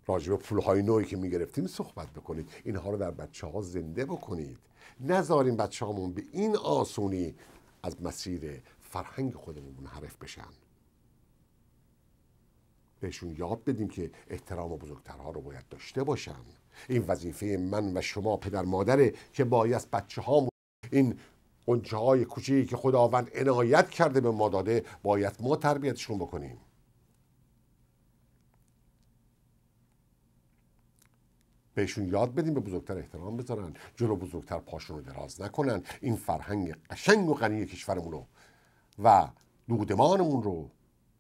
راجب پولهای نوعی که میگرفتیم صحبت بکنید اینها رو در بچه ها زنده بکنید نذاریم بچه هامون به این آسونی از مسیر فرهنگ خودمون منحرف بشن بهشون یاد بدیم که احترام و بزرگترها رو باید داشته باشن این وظیفه من و شما پدر مادره که باید بچه هامون این اونچه های کوچیکی که خداوند عنایت کرده به ما داده باید ما تربیتشون بکنیم بهشون یاد بدیم به بزرگتر احترام بذارن جلو بزرگتر پاشون رو دراز نکنن این فرهنگ قشنگ و غنی کشورمون رو و دودمانمون رو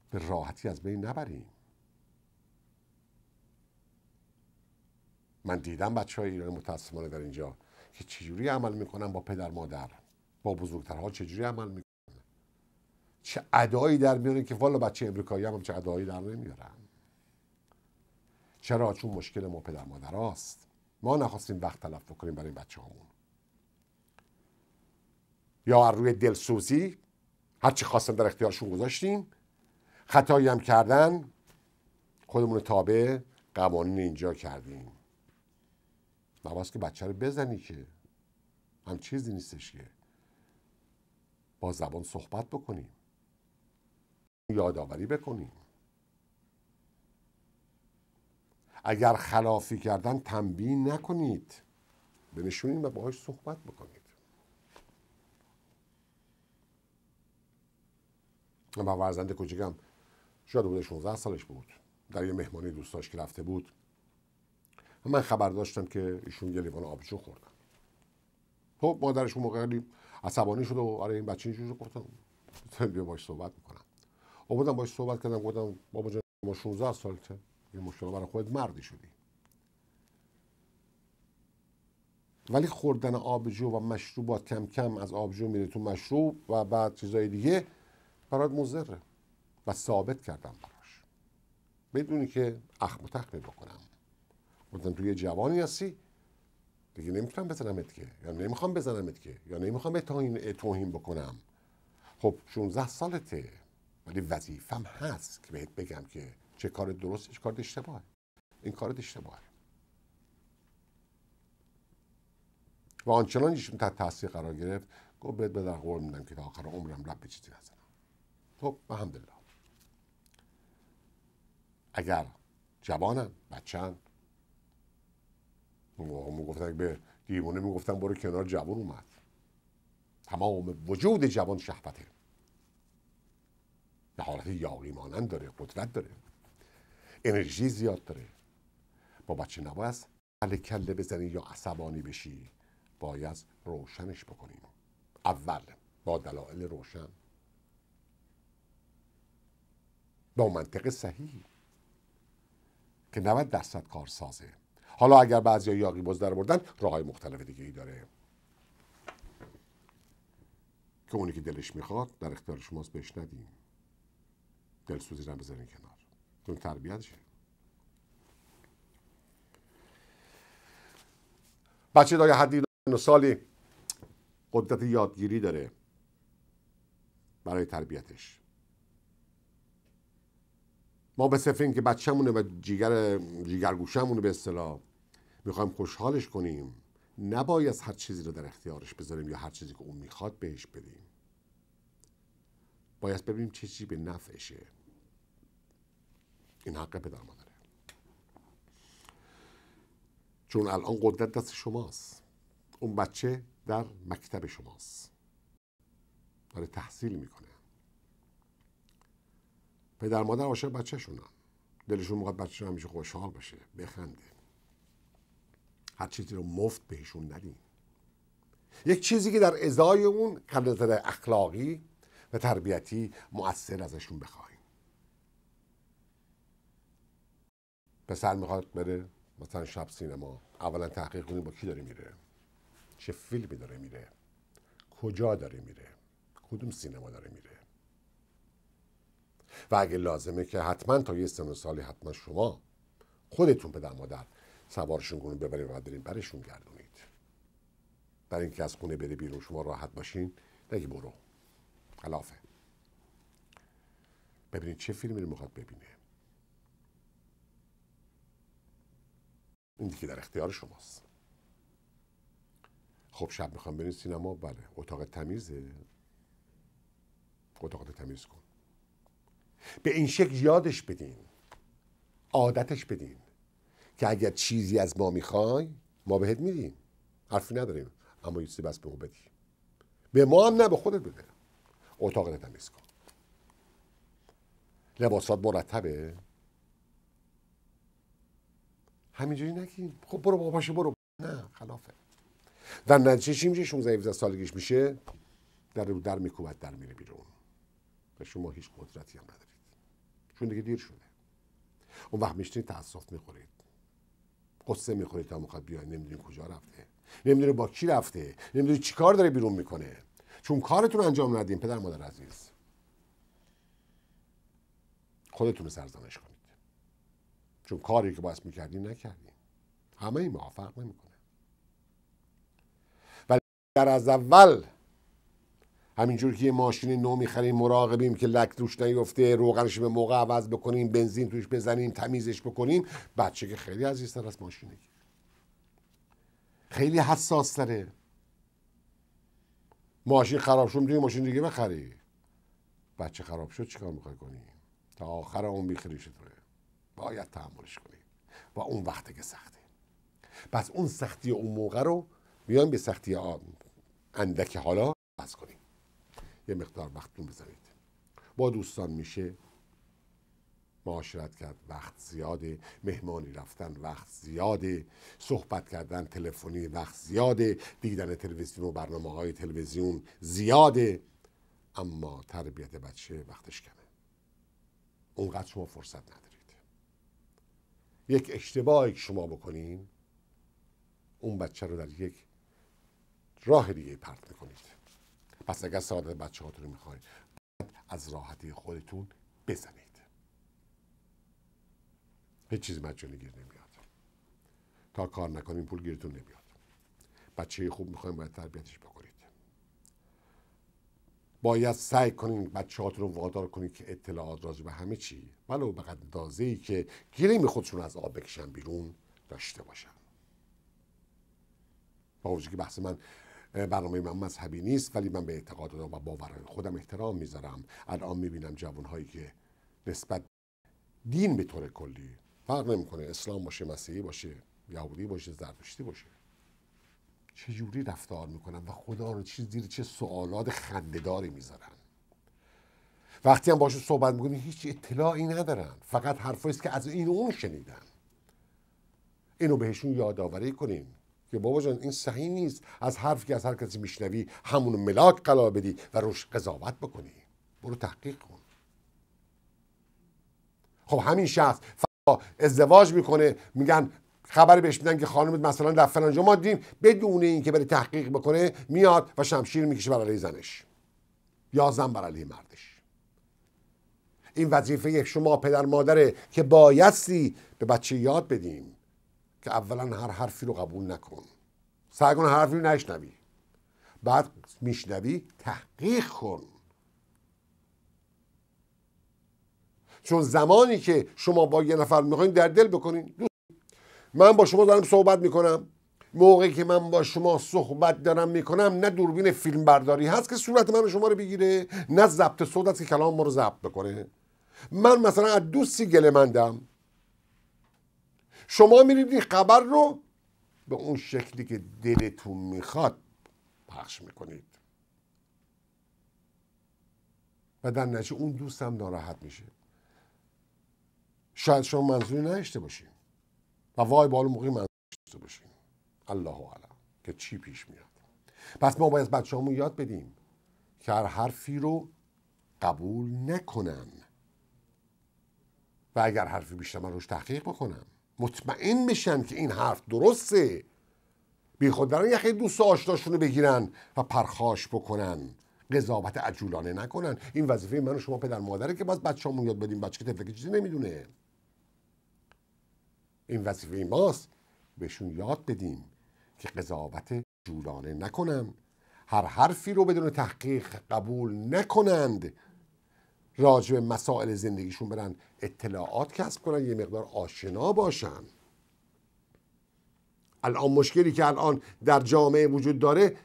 به راحتی از بین نبریم من دیدم بچه های ایران متاسمانه در اینجا که چجوری عمل میکنن با پدر مادر با بزرگترها چجوری عمل میکنن چه ادایی در میارن که والا بچه امریکایی هم چه ادایی در نمیارن چرا چون مشکل ما پدر مادر هاست. ما نخواستیم وقت تلف کنیم برای این بچه همون. یا روی دلسوزی هرچی خواستن در اختیارشون گذاشتیم خطایی هم کردن خودمون تابع قوانین اینجا کردیم نباید که بچه رو بزنی که هم چیزی نیستش که با زبان صحبت بکنیم یادآوری بکنیم اگر خلافی کردن تنبیه نکنید بنشونید و باهاش صحبت بکنید و ورزنده کوچکم شاید بوده 16 سالش بود در یه مهمانی دوستاش که رفته بود من خبر داشتم که ایشون یه لیوان آبجو خوردن خب مادرش اون موقع عصبانی شد و آره این بچه اینجوری گفتم خب، بیا باش صحبت میکنم اومدم باش صحبت کردم گفتم بابا جان ما 16 سالته یه مشکل برای خودت مردی شدی ولی خوردن آبجو و مشروبات کم کم از آبجو میره تو مشروب و بعد چیزای دیگه برات مضره و ثابت کردم براش بدونی که اخم و تخمی بکنم گفتم تو یه جوانی هستی دیگه نمیتونم بزنمت که یا نمیخوام بزنمت که یا نمیخوام به توهین بکنم خب 16 سالته ولی وظیفم هست که بهت بگم که چه کار درست چه کار اشتباه. این کار اشتباه. و آنچنان ایشون تحت تاثیر قرار گرفت گفت بهت بدر قول میدم که تا آخر عمرم لب به چیزی نزنم خب الحمدلله اگر جوانم بچم می گفتن به دیوانه میگفتن برو کنار جوان اومد تمام وجود جوان شهوته به حالت یاقی مانند داره قدرت داره انرژی زیاد داره با بچه نباید کل کله بزنی یا عصبانی بشی باید روشنش بکنیم اول با دلایل روشن با منطق صحیح که 90 درصد کار سازه حالا اگر بعضی یاقی باز در بردن راه های مختلف دیگه ای داره که اونی که دلش میخواد در اختیار شماست بهش ندیم دلسوزی رو بذارین کنار اون تربیتشه بچه دای حدی سالی قدرت یادگیری داره برای تربیتش ما به صرف اینکه که بچه‌مونه و جیگر جیگرگوشمونه به اصطلاح میخوایم خوشحالش کنیم نباید از هر چیزی رو در اختیارش بذاریم یا هر چیزی که اون میخواد بهش بدیم باید ببینیم چه چیزی به نفعشه این حق پدر مادره چون الان قدرت دست شماست اون بچه در مکتب شماست داره تحصیل میکنه پدر مادر عاشق شونن دلشون میخواد بچه همیشه خوشحال باشه بخنده هر چیزی رو مفت بهشون ندیم یک چیزی که در ازای اون قبل اخلاقی و تربیتی مؤثر ازشون بخواهیم پسر میخواد بره مثلا شب سینما اولا تحقیق کنیم با کی داره میره چه فیلمی داره میره کجا داره میره کدوم سینما داره میره و اگه لازمه که حتما تا یه سن سالی حتما شما خودتون پدر مادر سوارشون کنون ببرید و برین برشون گردونید برای اینکه از خونه بره بیرون شما راحت باشین نگی برو خلافه ببینید چه فیلمی رو میخواد ببینه این دیگه در اختیار شماست خب شب میخوام برین سینما بله اتاق تمیزه اتاق تمیز کن به این شکل یادش بدین عادتش بدین که اگر چیزی از ما میخوای ما بهت میدیم حرفی نداریم اما یه چیزی بس به او بدی به ما هم نه به خودت بده اتاق تمیز کن لباسات مرتبه همینجوری نگیم خب برو بابا برو نه خلافه در نتیجه چی میشه 16 17 سالگیش میشه در در میکوبد در میره بیرون شما هیچ قدرتی هم ندارید چون دیگه دیر شده اون وقت میشتین تاسف میخورید قصه میخورید تا میخواد بیاین نمیدونی کجا رفته نمیدونی با کی رفته نمیدونی چیکار داره بیرون میکنه چون کارتون انجام ندیم پدر مادر عزیز خودتون رو سرزنش کنید چون کاری که باید میکردین نکردین. همه این ما فرق نمیکنه ولی در از اول همینجور که یه ماشین نو میخریم مراقبیم که لک روش نیفته روغنش به موقع عوض بکنیم بنزین توش بزنیم تمیزش بکنیم بچه که خیلی عزیزتر از ماشینه خیلی حساس تره ماشین خراب شد میتونی ماشین دیگه بخری بچه خراب شد چیکار میخوای کنی تا آخر اون بیخریش باید تحملش کنی و اون وقت که سخته پس اون سختی اون موقع رو میان به سختی اندک حالا بس کنیم یه مقدار وقت رو بذارید با دوستان میشه معاشرت کرد وقت زیاده مهمانی رفتن وقت زیاده صحبت کردن تلفنی وقت زیاده دیدن تلویزیون و برنامه های تلویزیون زیاده اما تربیت بچه وقتش کمه اونقدر شما فرصت ندارید یک اشتباهی که شما بکنین اون بچه رو در یک راه دیگه پرت میکنید پس اگر سعادت بچه هاتون رو میخواید از راحتی خودتون بزنید هیچ چیزی مجانی گیر نمیاد تا کار نکنیم پول گیرتون نمیاد بچه خوب میخوایم باید تربیتش بکنید باید سعی کنید بچه هاتون رو وادار کنید که اطلاعات راجع به همه چی ولو به اندازه ای که گریم خودشون از آب بکشن بیرون داشته باشن با وجود که بحث من برنامه من مذهبی نیست ولی من به اعتقاد و باورهای خودم احترام میذارم الان میبینم جوانهایی که نسبت دین به طور کلی فرق نمیکنه اسلام باشه مسیحی باشه یهودی باشه زرتشتی باشه چجوری رفتار میکنن و خدا رو چیز زیر چه سوالات خندهداری میذارن وقتی هم باشون صحبت میکنی هیچ اطلاعی ندارن فقط حرفایی که از این اون شنیدن اینو بهشون یادآوری کنیم که بابا جان این صحیح نیست از حرفی که از هر کسی میشنوی همونو ملاک قرار بدی و روش قضاوت بکنی برو تحقیق کن خب همین شخص ازدواج میکنه میگن خبر بهش میدن که خانمت مثلا در فلان ما دیدیم بدون اینکه بره تحقیق بکنه میاد و شمشیر میکشه برای زنش یا زن برای مردش این وظیفه شما پدر مادره که بایستی به بچه یاد بدیم که اولا هر حرفی رو قبول نکن سعی کن حرفی رو نشنوی بعد میشنوی تحقیق کن چون زمانی که شما با یه نفر میخواین در دل بکنین من با شما دارم صحبت میکنم موقعی که من با شما صحبت دارم میکنم نه دوربین فیلم برداری هست که صورت من شما رو بگیره نه ضبط صوت هست که کلام ما رو ضبط بکنه من مثلا از دوستی گله مندم شما میرید این خبر رو به اون شکلی که دلتون میخواد پخش میکنید و در نجه اون دوستم ناراحت میشه شاید شما منظوری نداشته باشین و وای بالا موقعی منظوری داشته باشین الله علم که چی پیش میاد پس ما باید بچه همون یاد بدیم که هر حرفی رو قبول نکنن و اگر حرفی بیشتر من روش تحقیق بکنم مطمئن بشن که این حرف درسته بیخود برن خیلی دوست آشناشونو بگیرن و پرخاش بکنن قضاوت عجولانه نکنن این وظیفه من و شما پدر مادره که باز بچه‌مون یاد بدیم بچه که تفکر چیزی نمیدونه این وظیفه ماست بهشون یاد بدیم که قضاوت جولانه نکنن هر حرفی رو بدون تحقیق قبول نکنند راجع به مسائل زندگیشون برن اطلاعات کسب کنن یه مقدار آشنا باشن الان مشکلی که الان در جامعه وجود داره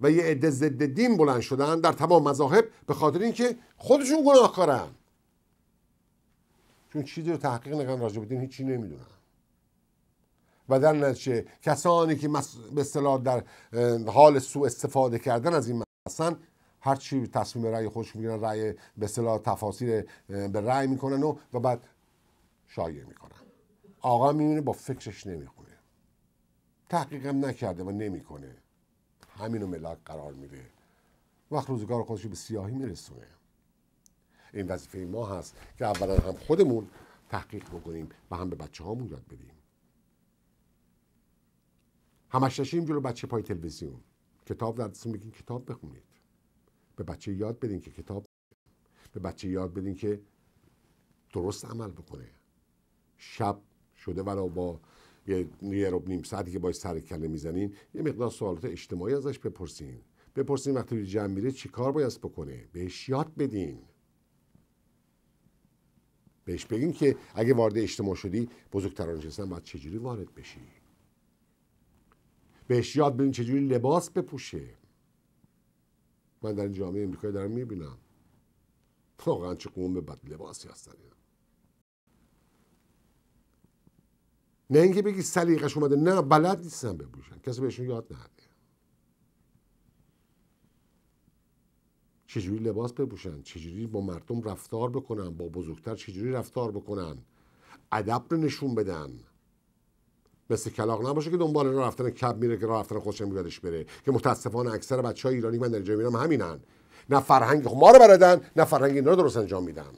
و یه عده ضد دین بلند شدن در تمام مذاهب به خاطر اینکه خودشون گناهکارن چون چیزی رو تحقیق نکن راجع به دین هیچی نمیدونن و در نتیجه کسانی که به اصطلاح در حال سوء استفاده کردن از این هستن هر چی تصمیم رأی خودش میگیرن رأی به اصطلاح تفاصیل به رأی میکنن و, و بعد شایع میکنن آقا میبینه با فکرش نمیخونه تحقیقم نکرده و نمیکنه همینو ملاک قرار میده وقت روزگار خودش به سیاهی میرسونه این وظیفه ما هست که اولا هم خودمون تحقیق بکنیم و هم به بچه هامون یاد بدیم همش نشیم جلو بچه پای تلویزیون کتاب در دستون کتاب بخونید به بچه یاد بدین که کتاب به بچه یاد بدین که درست عمل بکنه شب شده ولو با یه رب نیم ساعتی که باید سر کله میزنین یه مقدار سوالات اجتماعی ازش بپرسین بپرسین وقتی جمع میره چی کار باید بکنه بهش یاد بدین بهش بگین که اگه وارد اجتماع شدی بزرگتران نشستن باید چجوری وارد بشی بهش یاد بدین چجوری لباس بپوشه من در این جامعه امریکایی دارم میبینم واقعا چه قوم به بد لباسی هستن اینا نه اینکه بگی سلیقش اومده نه بلد نیستن بپوشن کسی بهشون یاد نده چجوری لباس بپوشن چجوری با مردم رفتار بکنن با بزرگتر چجوری رفتار بکنن ادب رو نشون بدن مثل کلاق نباشه که دنبال راه رفتن کب میره که راه رفتن خودش یادش بره که متاسفانه اکثر بچه های ایرانی من در جایی میرم همینن نه فرهنگ خب ما رو بردن نه فرهنگ اینا رو درست انجام میدن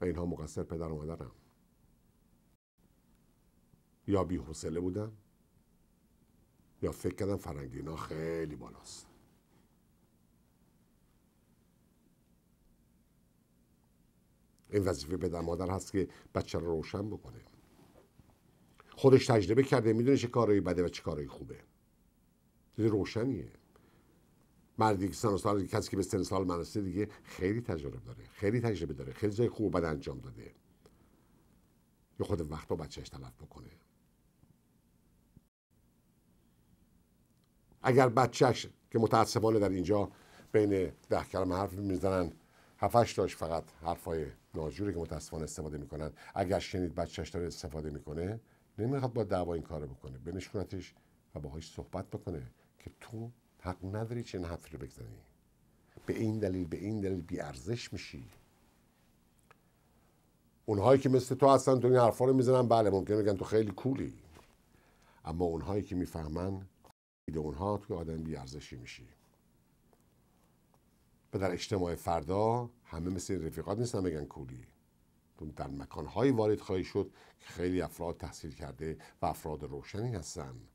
و اینها مقصر پدر و مادرم یا حوصله بودن یا فکر کردن فرهنگ اینا خیلی بالاست این وظیفه پدر مادر هست که بچه رو روشن بکنه خودش تجربه کرده میدونه چه کارایی بده و چه کارایی خوبه روشنیه مردی که سن سال کسی که به سن سال منسته دیگه خیلی تجربه داره خیلی تجربه داره خیلی جای خوب بد انجام داده یا خود وقت با بچهش تلف بکنه اگر بچهش که متاسفانه در اینجا بین ده کلمه حرف میزنن هفتش داشت فقط حرفای ناجوری که متاسفانه استفاده میکنن اگر شنید بچهش داره استفاده میکنه نمیخواد خب با دعوا این کارو بکنه بنشونتش و باهاش صحبت بکنه که تو حق نداری چه حرفی رو بزنی به این دلیل به این دلیل ارزش میشی اونهایی که مثل تو هستن تو این حرفا رو میزنن بله ممکنه بگن تو خیلی کولی اما اونهایی که میفهمن دید اونها توی آدم بیارزشی میشی و در اجتماع فردا همه مثل رفیقات نیستن بگن کولی در مکانهایی وارد خواهی شد که خیلی افراد تحصیل کرده و افراد روشنی هستند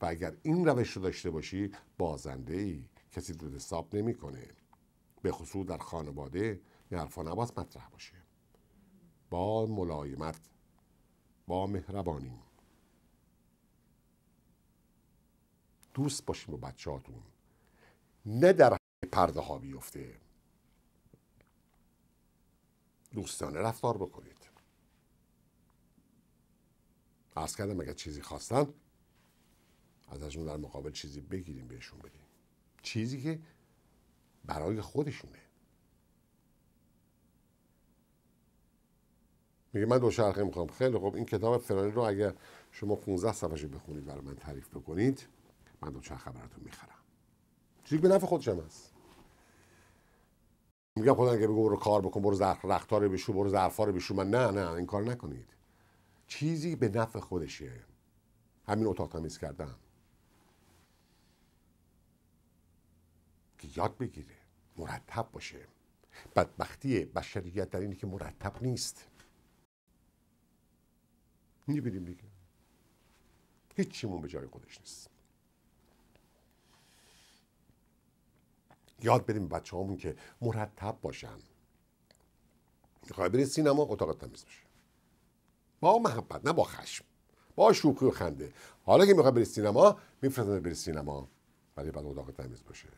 و اگر این روش رو داشته باشی بازنده ای کسی رو حساب نمیکنه به خصوص در خانواده این حرفا مطرح باشه با ملایمت با مهربانی دوست باشیم با بچهاتون نه در پرده ها بیفته دوستانه رفتار بکنید ارز کردم اگر چیزی خواستن ازشون در مقابل چیزی بگیریم بهشون بدیم چیزی که برای خودشونه میگه من دو شرخه میخوام خیلی خوب این کتاب فلانی رو اگر شما 15 صفحه بخونید برای من تعریف بکنید من دوچرخه براتون میخرم چیزی به نفع خودشم هست میگم خدا که بگو برو کار بکن برو زرف رختا رو بشو برو ظرفا رو بشو من نه نه این کار نکنید چیزی به نفع خودشه همین اتاق تمیز کردن که یاد بگیره مرتب باشه بدبختی بشریت در اینه که مرتب نیست میبینیم دیگه هیچیمون به جای خودش نیست یاد بدیم بچه هامون که مرتب باشن میخوای بری سینما اتاق تمیز باشه با محبت نه با خشم با شوخی و خنده حالا که میخوای بری سینما میفرستن بری سینما ولی بعد اتاق تمیز باشه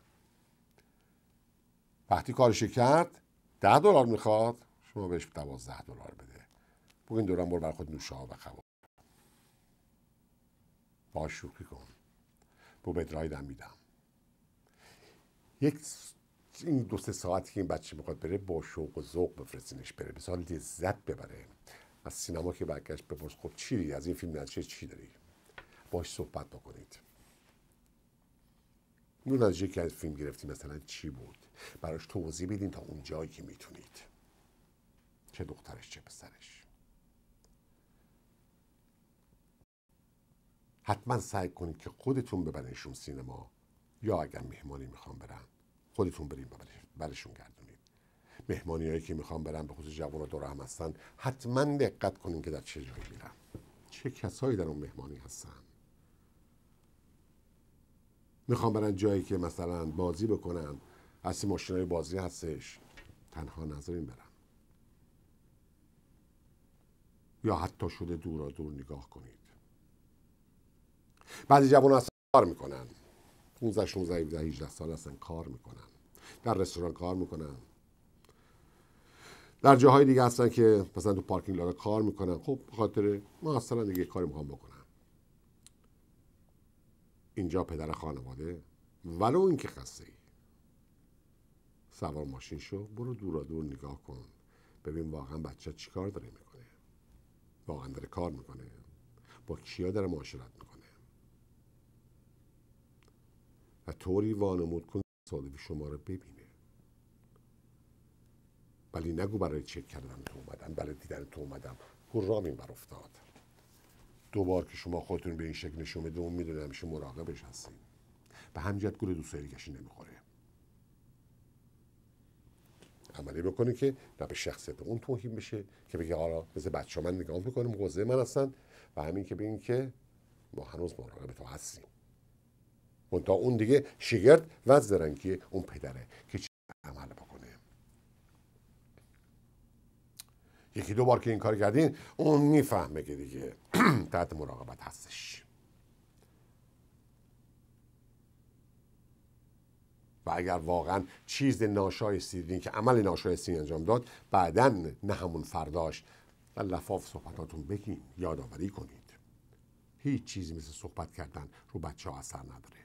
وقتی کارش کرد ده دلار میخواد شما بهش دوازده دلار بده بگو این دوران برو بر خود نوشا و خوا با شوخی کن بو بدرایدم میدم یک این دو ساعتی که این بچه میخواد بره با شوق و ذوق بفرستینش بره بسیار لذت ببره از سینما که برگشت بپرس خب چی از این فیلم نتیجه چی داری باش صحبت بکنید اون نتیجه که از فیلم گرفتی مثلا چی بود براش توضیح بدین تا اون جایی که میتونید چه دخترش چه پسرش حتما سعی کنید که خودتون ببرنشون سینما یا اگر مهمانی میخوام برن خودتون بریم برشون گردونید مهمانی هایی که میخوام برن به خصوص جوان دور هم هستن حتما دقت کنین که در چه جایی میرن. چه کسایی در اون مهمانی هستن میخوام برن جایی که مثلا بازی بکنن اصلی ماشین بازی هستش تنها نظرین برن. یا حتی شده دورا دور نگاه کنید بعضی جوان اصلا کار میکنن 15 16 17 18 سال هستن کار میکنن در رستوران کار میکنن در جاهای دیگه هستن که مثلا تو پارکینگ لاره کار میکنن خب خاطر ما اصلا دیگه کاری میخوام بکنم اینجا پدر خانواده ولو اینکه خسته ای سوار ماشین شو برو دورا دور نگاه کن ببین واقعا بچه چیکار داره میکنه واقعا داره کار میکنه با کیا داره معاشرت میکنه طوری وانمود کن تصادف شما رو ببینه ولی نگو برای چک کردن تو اومدم برای دیدن تو اومدم رام این بر افتاد دوبار که شما خودتون به این شکل نشون بده اون میدونه همیشه مراقبش هستیم به همجد گول دوستایی دیگهش نمیخوره عملی بکنه که نه به شخصیت اون توهین بشه که بگه حالا مثل بچه من نگاه میکنیم موضع من هستن و همین که بگیم که ما هنوز مراقب تو هستیم تا اون دیگه شگرد و دارن که اون پدره که چی عمل بکنه یکی دو بار که این کار کردین اون میفهمه که دیگه تحت مراقبت هستش و اگر واقعا چیز ناشایستی دیدین که عمل ناشایستی انجام داد بعدا نه همون فرداش و لفاف صحبتاتون بگین یادآوری کنید هیچ چیزی مثل صحبت کردن رو بچه ها اثر نداره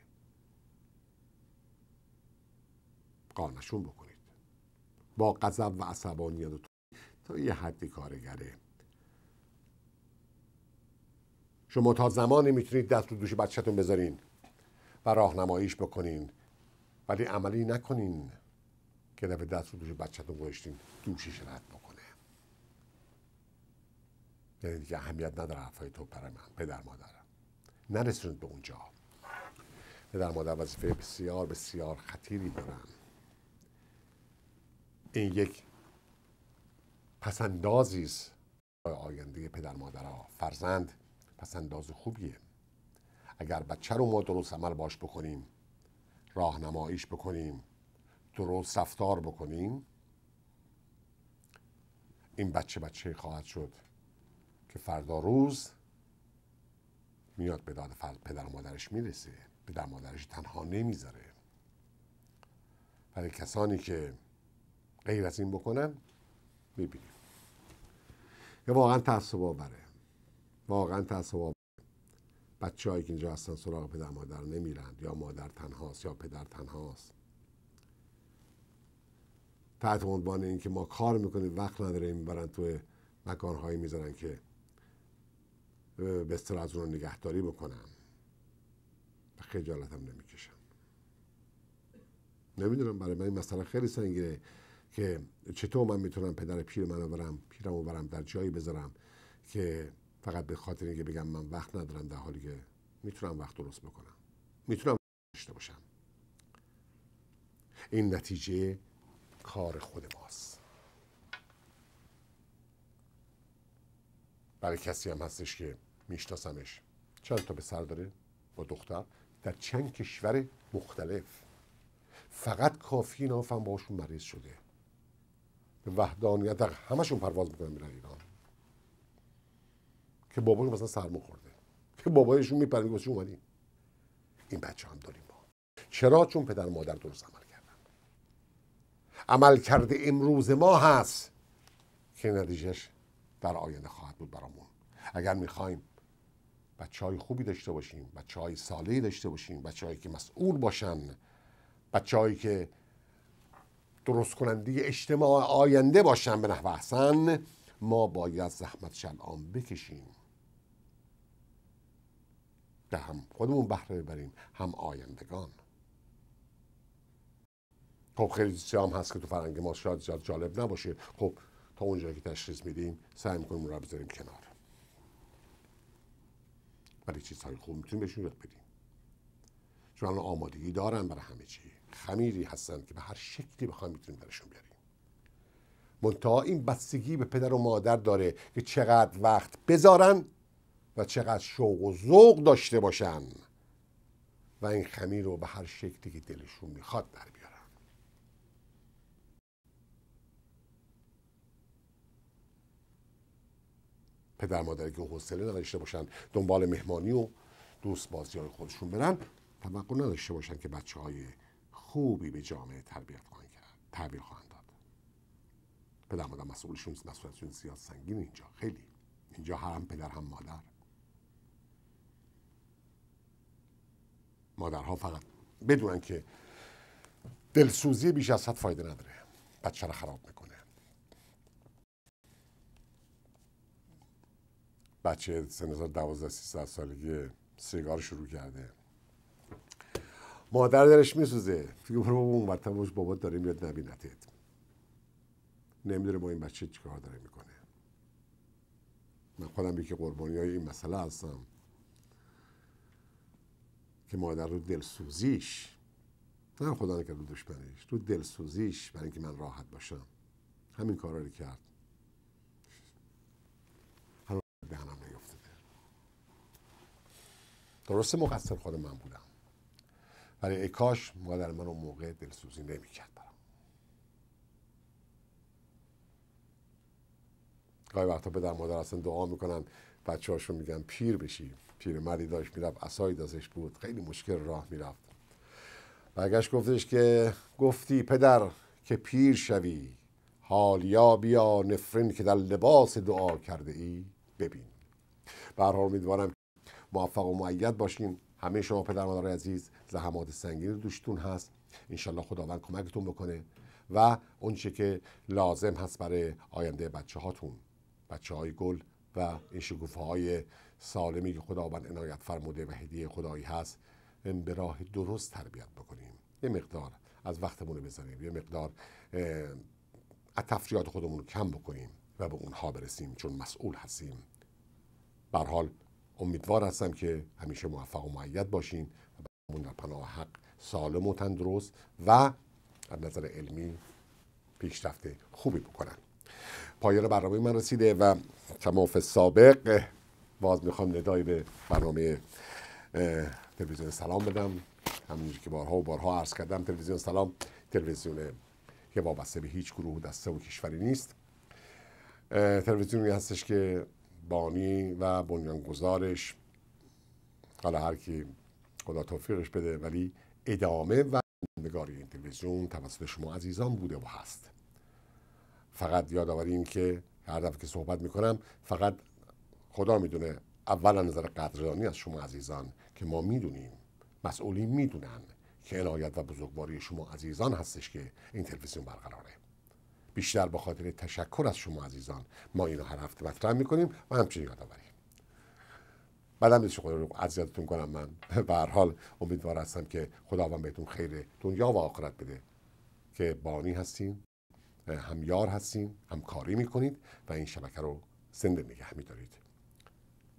قانشون بکنید با غضب و عصبانیت و تا یه حدی کارگره شما تا زمانی میتونید دست رو دوش بچهتون بذارین و راهنماییش بکنین ولی عملی نکنین که دفعه دست رو دوش بچهتون گذاشتین دوشیش رد بکنه یعنی دیگه اهمیت نداره حرفای تو برای من پدر مادرم نرسونید به اونجا پدر مادر وظیفه بسیار بسیار خطیری دارن این یک پسندازی است برای آینده پدر مادرها فرزند پسنداز خوبیه اگر بچه رو ما درست عمل باش بکنیم راهنماییش بکنیم درست رفتار بکنیم این بچه بچه خواهد شد که فردا روز میاد به داد پدر و مادرش میرسه پدر مادرش تنها نمیذاره برای کسانی که غیر از این بکنن میبینیم یا واقعا تحصیب آوره واقعا تحصیب بچه هایی که اینجا هستن سراغ پدر مادر نمیرند یا مادر تنهاست یا پدر تنهاست تحت عنوان اینکه ما کار میکنیم وقت نداره میبرن توی مکانهایی میزنن که به از اون نگهداری بکنم. و خجالت هم نمیکشم. نمیدونم برای من این مسئله خیلی سنگینه که چطور من میتونم پدر پیر من برم پیرم برم در جایی بذارم که فقط به خاطر اینکه بگم من وقت ندارم در حالی که میتونم وقت درست بکنم میتونم داشته باشم این نتیجه کار خود ماست برای کسی هم هستش که میشناسمش چند تا به سر داره با دختر در چند کشور مختلف فقط کافی نافم باشون مریض شده وحدانیت همشون پرواز میکنن میرن ایران که باباشون مثلا سرمو خورده که بابایشون میپره میگه اومدیم این بچه هم داریم ما چرا چون پدر مادر درست عمل کردن عمل کرده امروز ما هست که نتیجهش در آینده خواهد بود برامون اگر میخوایم بچه های خوبی داشته باشیم بچه های صالحی داشته باشیم بچه که مسئول باشن بچه هایی که درست کننده اجتماع آینده باشن به نحو احسن ما باید زحمتش الان بکشیم که هم خودمون بهره ببریم هم آیندگان خب خیلی سیام هست که تو فرنگ ما شاید زیاد جالب نباشه خب تا اونجا که تشخیص میدیم سعی میکنیم اون را بذاریم کنار ولی چیزهای خوب میتونیم بهشون یاد بدیم چون الان آمادگی دارن برای همه چی خمیری هستند که به هر شکلی بخوام میتونیم درشون بیاریم منتها این بستگی به پدر و مادر داره که چقدر وقت بذارن و چقدر شوق و ذوق داشته باشن و این خمیر رو به هر شکلی که دلشون میخواد در بیارن پدر مادر که حوصله نداشته باشن دنبال مهمانی و دوست بازی خودشون برن توقع نداشته باشن که بچه های خوبی به جامعه تربیت خواهند کرد تحویل خواهند داد پدر مادر مسئولشون مسئولشون زیاد سنگین اینجا خیلی اینجا هم پدر هم مادر مادرها فقط بدونن که دلسوزی بیش از حد فایده نداره بچه را خراب میکنه بچه سن دوازده سیزده سالگی سیگار شروع کرده مادر درش میسوزه فکر برو اون وقت بابا داره میاد نبینتت نمیدونه با این بچه چیکار داره میکنه من خودم یکی قربانی های این مسئله هستم که مادر رو دلسوزیش نه خدا نکرد رو دشمنش رو دلسوزیش برای اینکه من راحت باشم همین کارا رو کرد هنوز دهنم نیفتده درسته مقصر خود من بودم ولی کاش مادر من اون موقع دلسوزی نمیکرد برام گاهی وقتا پدر مادر اصلا دعا میکنن بچه هاشون میگن پیر بشی پیر مردی داشت میرفت اصایی ازش بود خیلی مشکل راه میرفت برگشت گفتش که گفتی پدر که پیر شوی حالیا بیا نفرین که در لباس دعا کرده ای ببین حال امیدوارم موفق و معید باشین همه شما پدر مادر عزیز زحمات سنگین دوشتون هست انشالله خداوند کمکتون بکنه و اونچه که لازم هست برای آینده بچه هاتون بچه های گل و این شکوفه های سالمی که خداوند عنایت فرموده و هدیه خدایی هست به راه درست تربیت بکنیم یه مقدار از وقتمون بزنیم یه مقدار از تفریات خودمون رو کم بکنیم و به اونها برسیم چون مسئول هستیم حال امیدوار هستم که همیشه موفق و معید باشین و مون در پناه حق سالم و تندرست و از نظر علمی پیشرفت خوبی بکنن پایان برنامه من رسیده و تماف سابق باز میخوام ندایی به برنامه تلویزیون سلام بدم همونجور که بارها و بارها عرض کردم تلویزیون سلام تلویزیون که وابسته به هیچ گروه دسته و کشوری نیست تلویزیونی هستش که بانی و بنیانگذارش حالا هر کی خدا توفیقش بده ولی ادامه و نگاری این تلویزیون توسط شما عزیزان بوده و هست فقط یاد آوریم که هر دفعه که صحبت میکنم فقط خدا میدونه اولا نظر قدردانی از شما عزیزان که ما میدونیم مسئولین میدونن که عنایت و بزرگواری شما عزیزان هستش که این تلویزیون برقراره بیشتر به خاطر تشکر از شما عزیزان ما اینو هر هفته مطرح میکنیم و همچنین آوریم بدم نیست خدا رو اذیتتون کنم من به حال امیدوار هستم که خداوند بهتون خیر دنیا و آخرت بده که بانی هستین هم یار هستین همکاری میکنید و این شبکه رو زنده نگه میدارید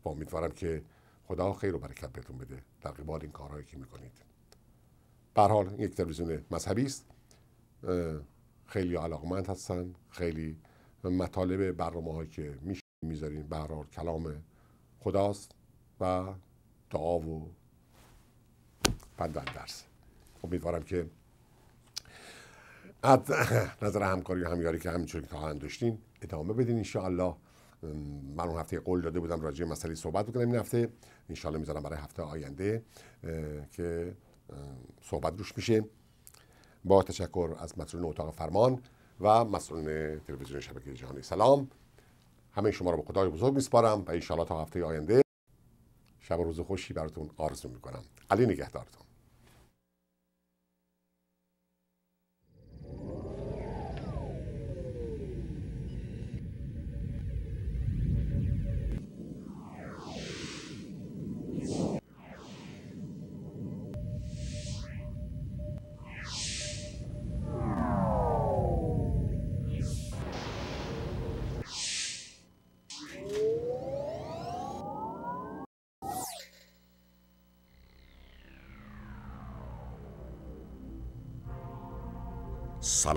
و امیدوارم که خدا خیر و برکت بهتون بده در قبال این کارهایی که میکنید به حال یک تلویزیون مذهبی است خیلی علاقمند هستن خیلی مطالب برنامه هایی که میذارین به کلام خداست و دعا و پند درس امیدوارم که از نظر همکاری و همیاری که همینجوری که تا داشتین ادامه بدین انشاءالله من اون هفته قول داده بودم راجع مسئله صحبت بکنم این هفته انشاءالله میذارم برای هفته آینده که صحبت روش میشه با تشکر از مسئولین اتاق فرمان و مسئولین تلویزیون شبکه جهانی سلام همه شما رو به خدای بزرگ میسپارم و انشاءالله تا هفته آینده شب روز خوشی براتون آرزو میکنم علی نگهدارتون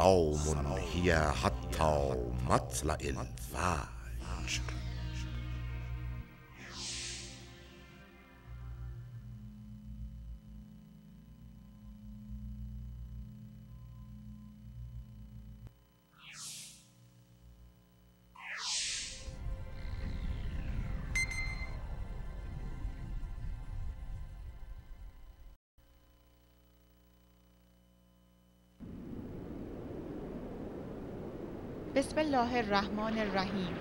سلام هی حتی مطلع الفجر الله الرحمن الرحیم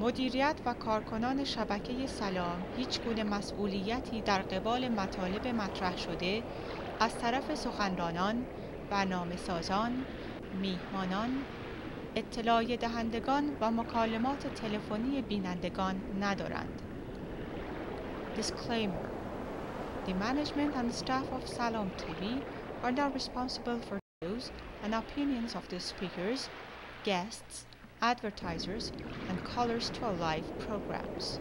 مدیریت و کارکنان شبکه سلام هیچ گونه مسئولیتی در قبال مطالب مطرح شده از طرف سخنرانان، برنامه سازان، میهمانان، اطلاع دهندگان و مکالمات تلفنی بینندگان ندارند. Disclaimer The management and staff of Salam TV are not responsible for views and opinions of the speakers, guests, advertisers, and Colors to Alive programs.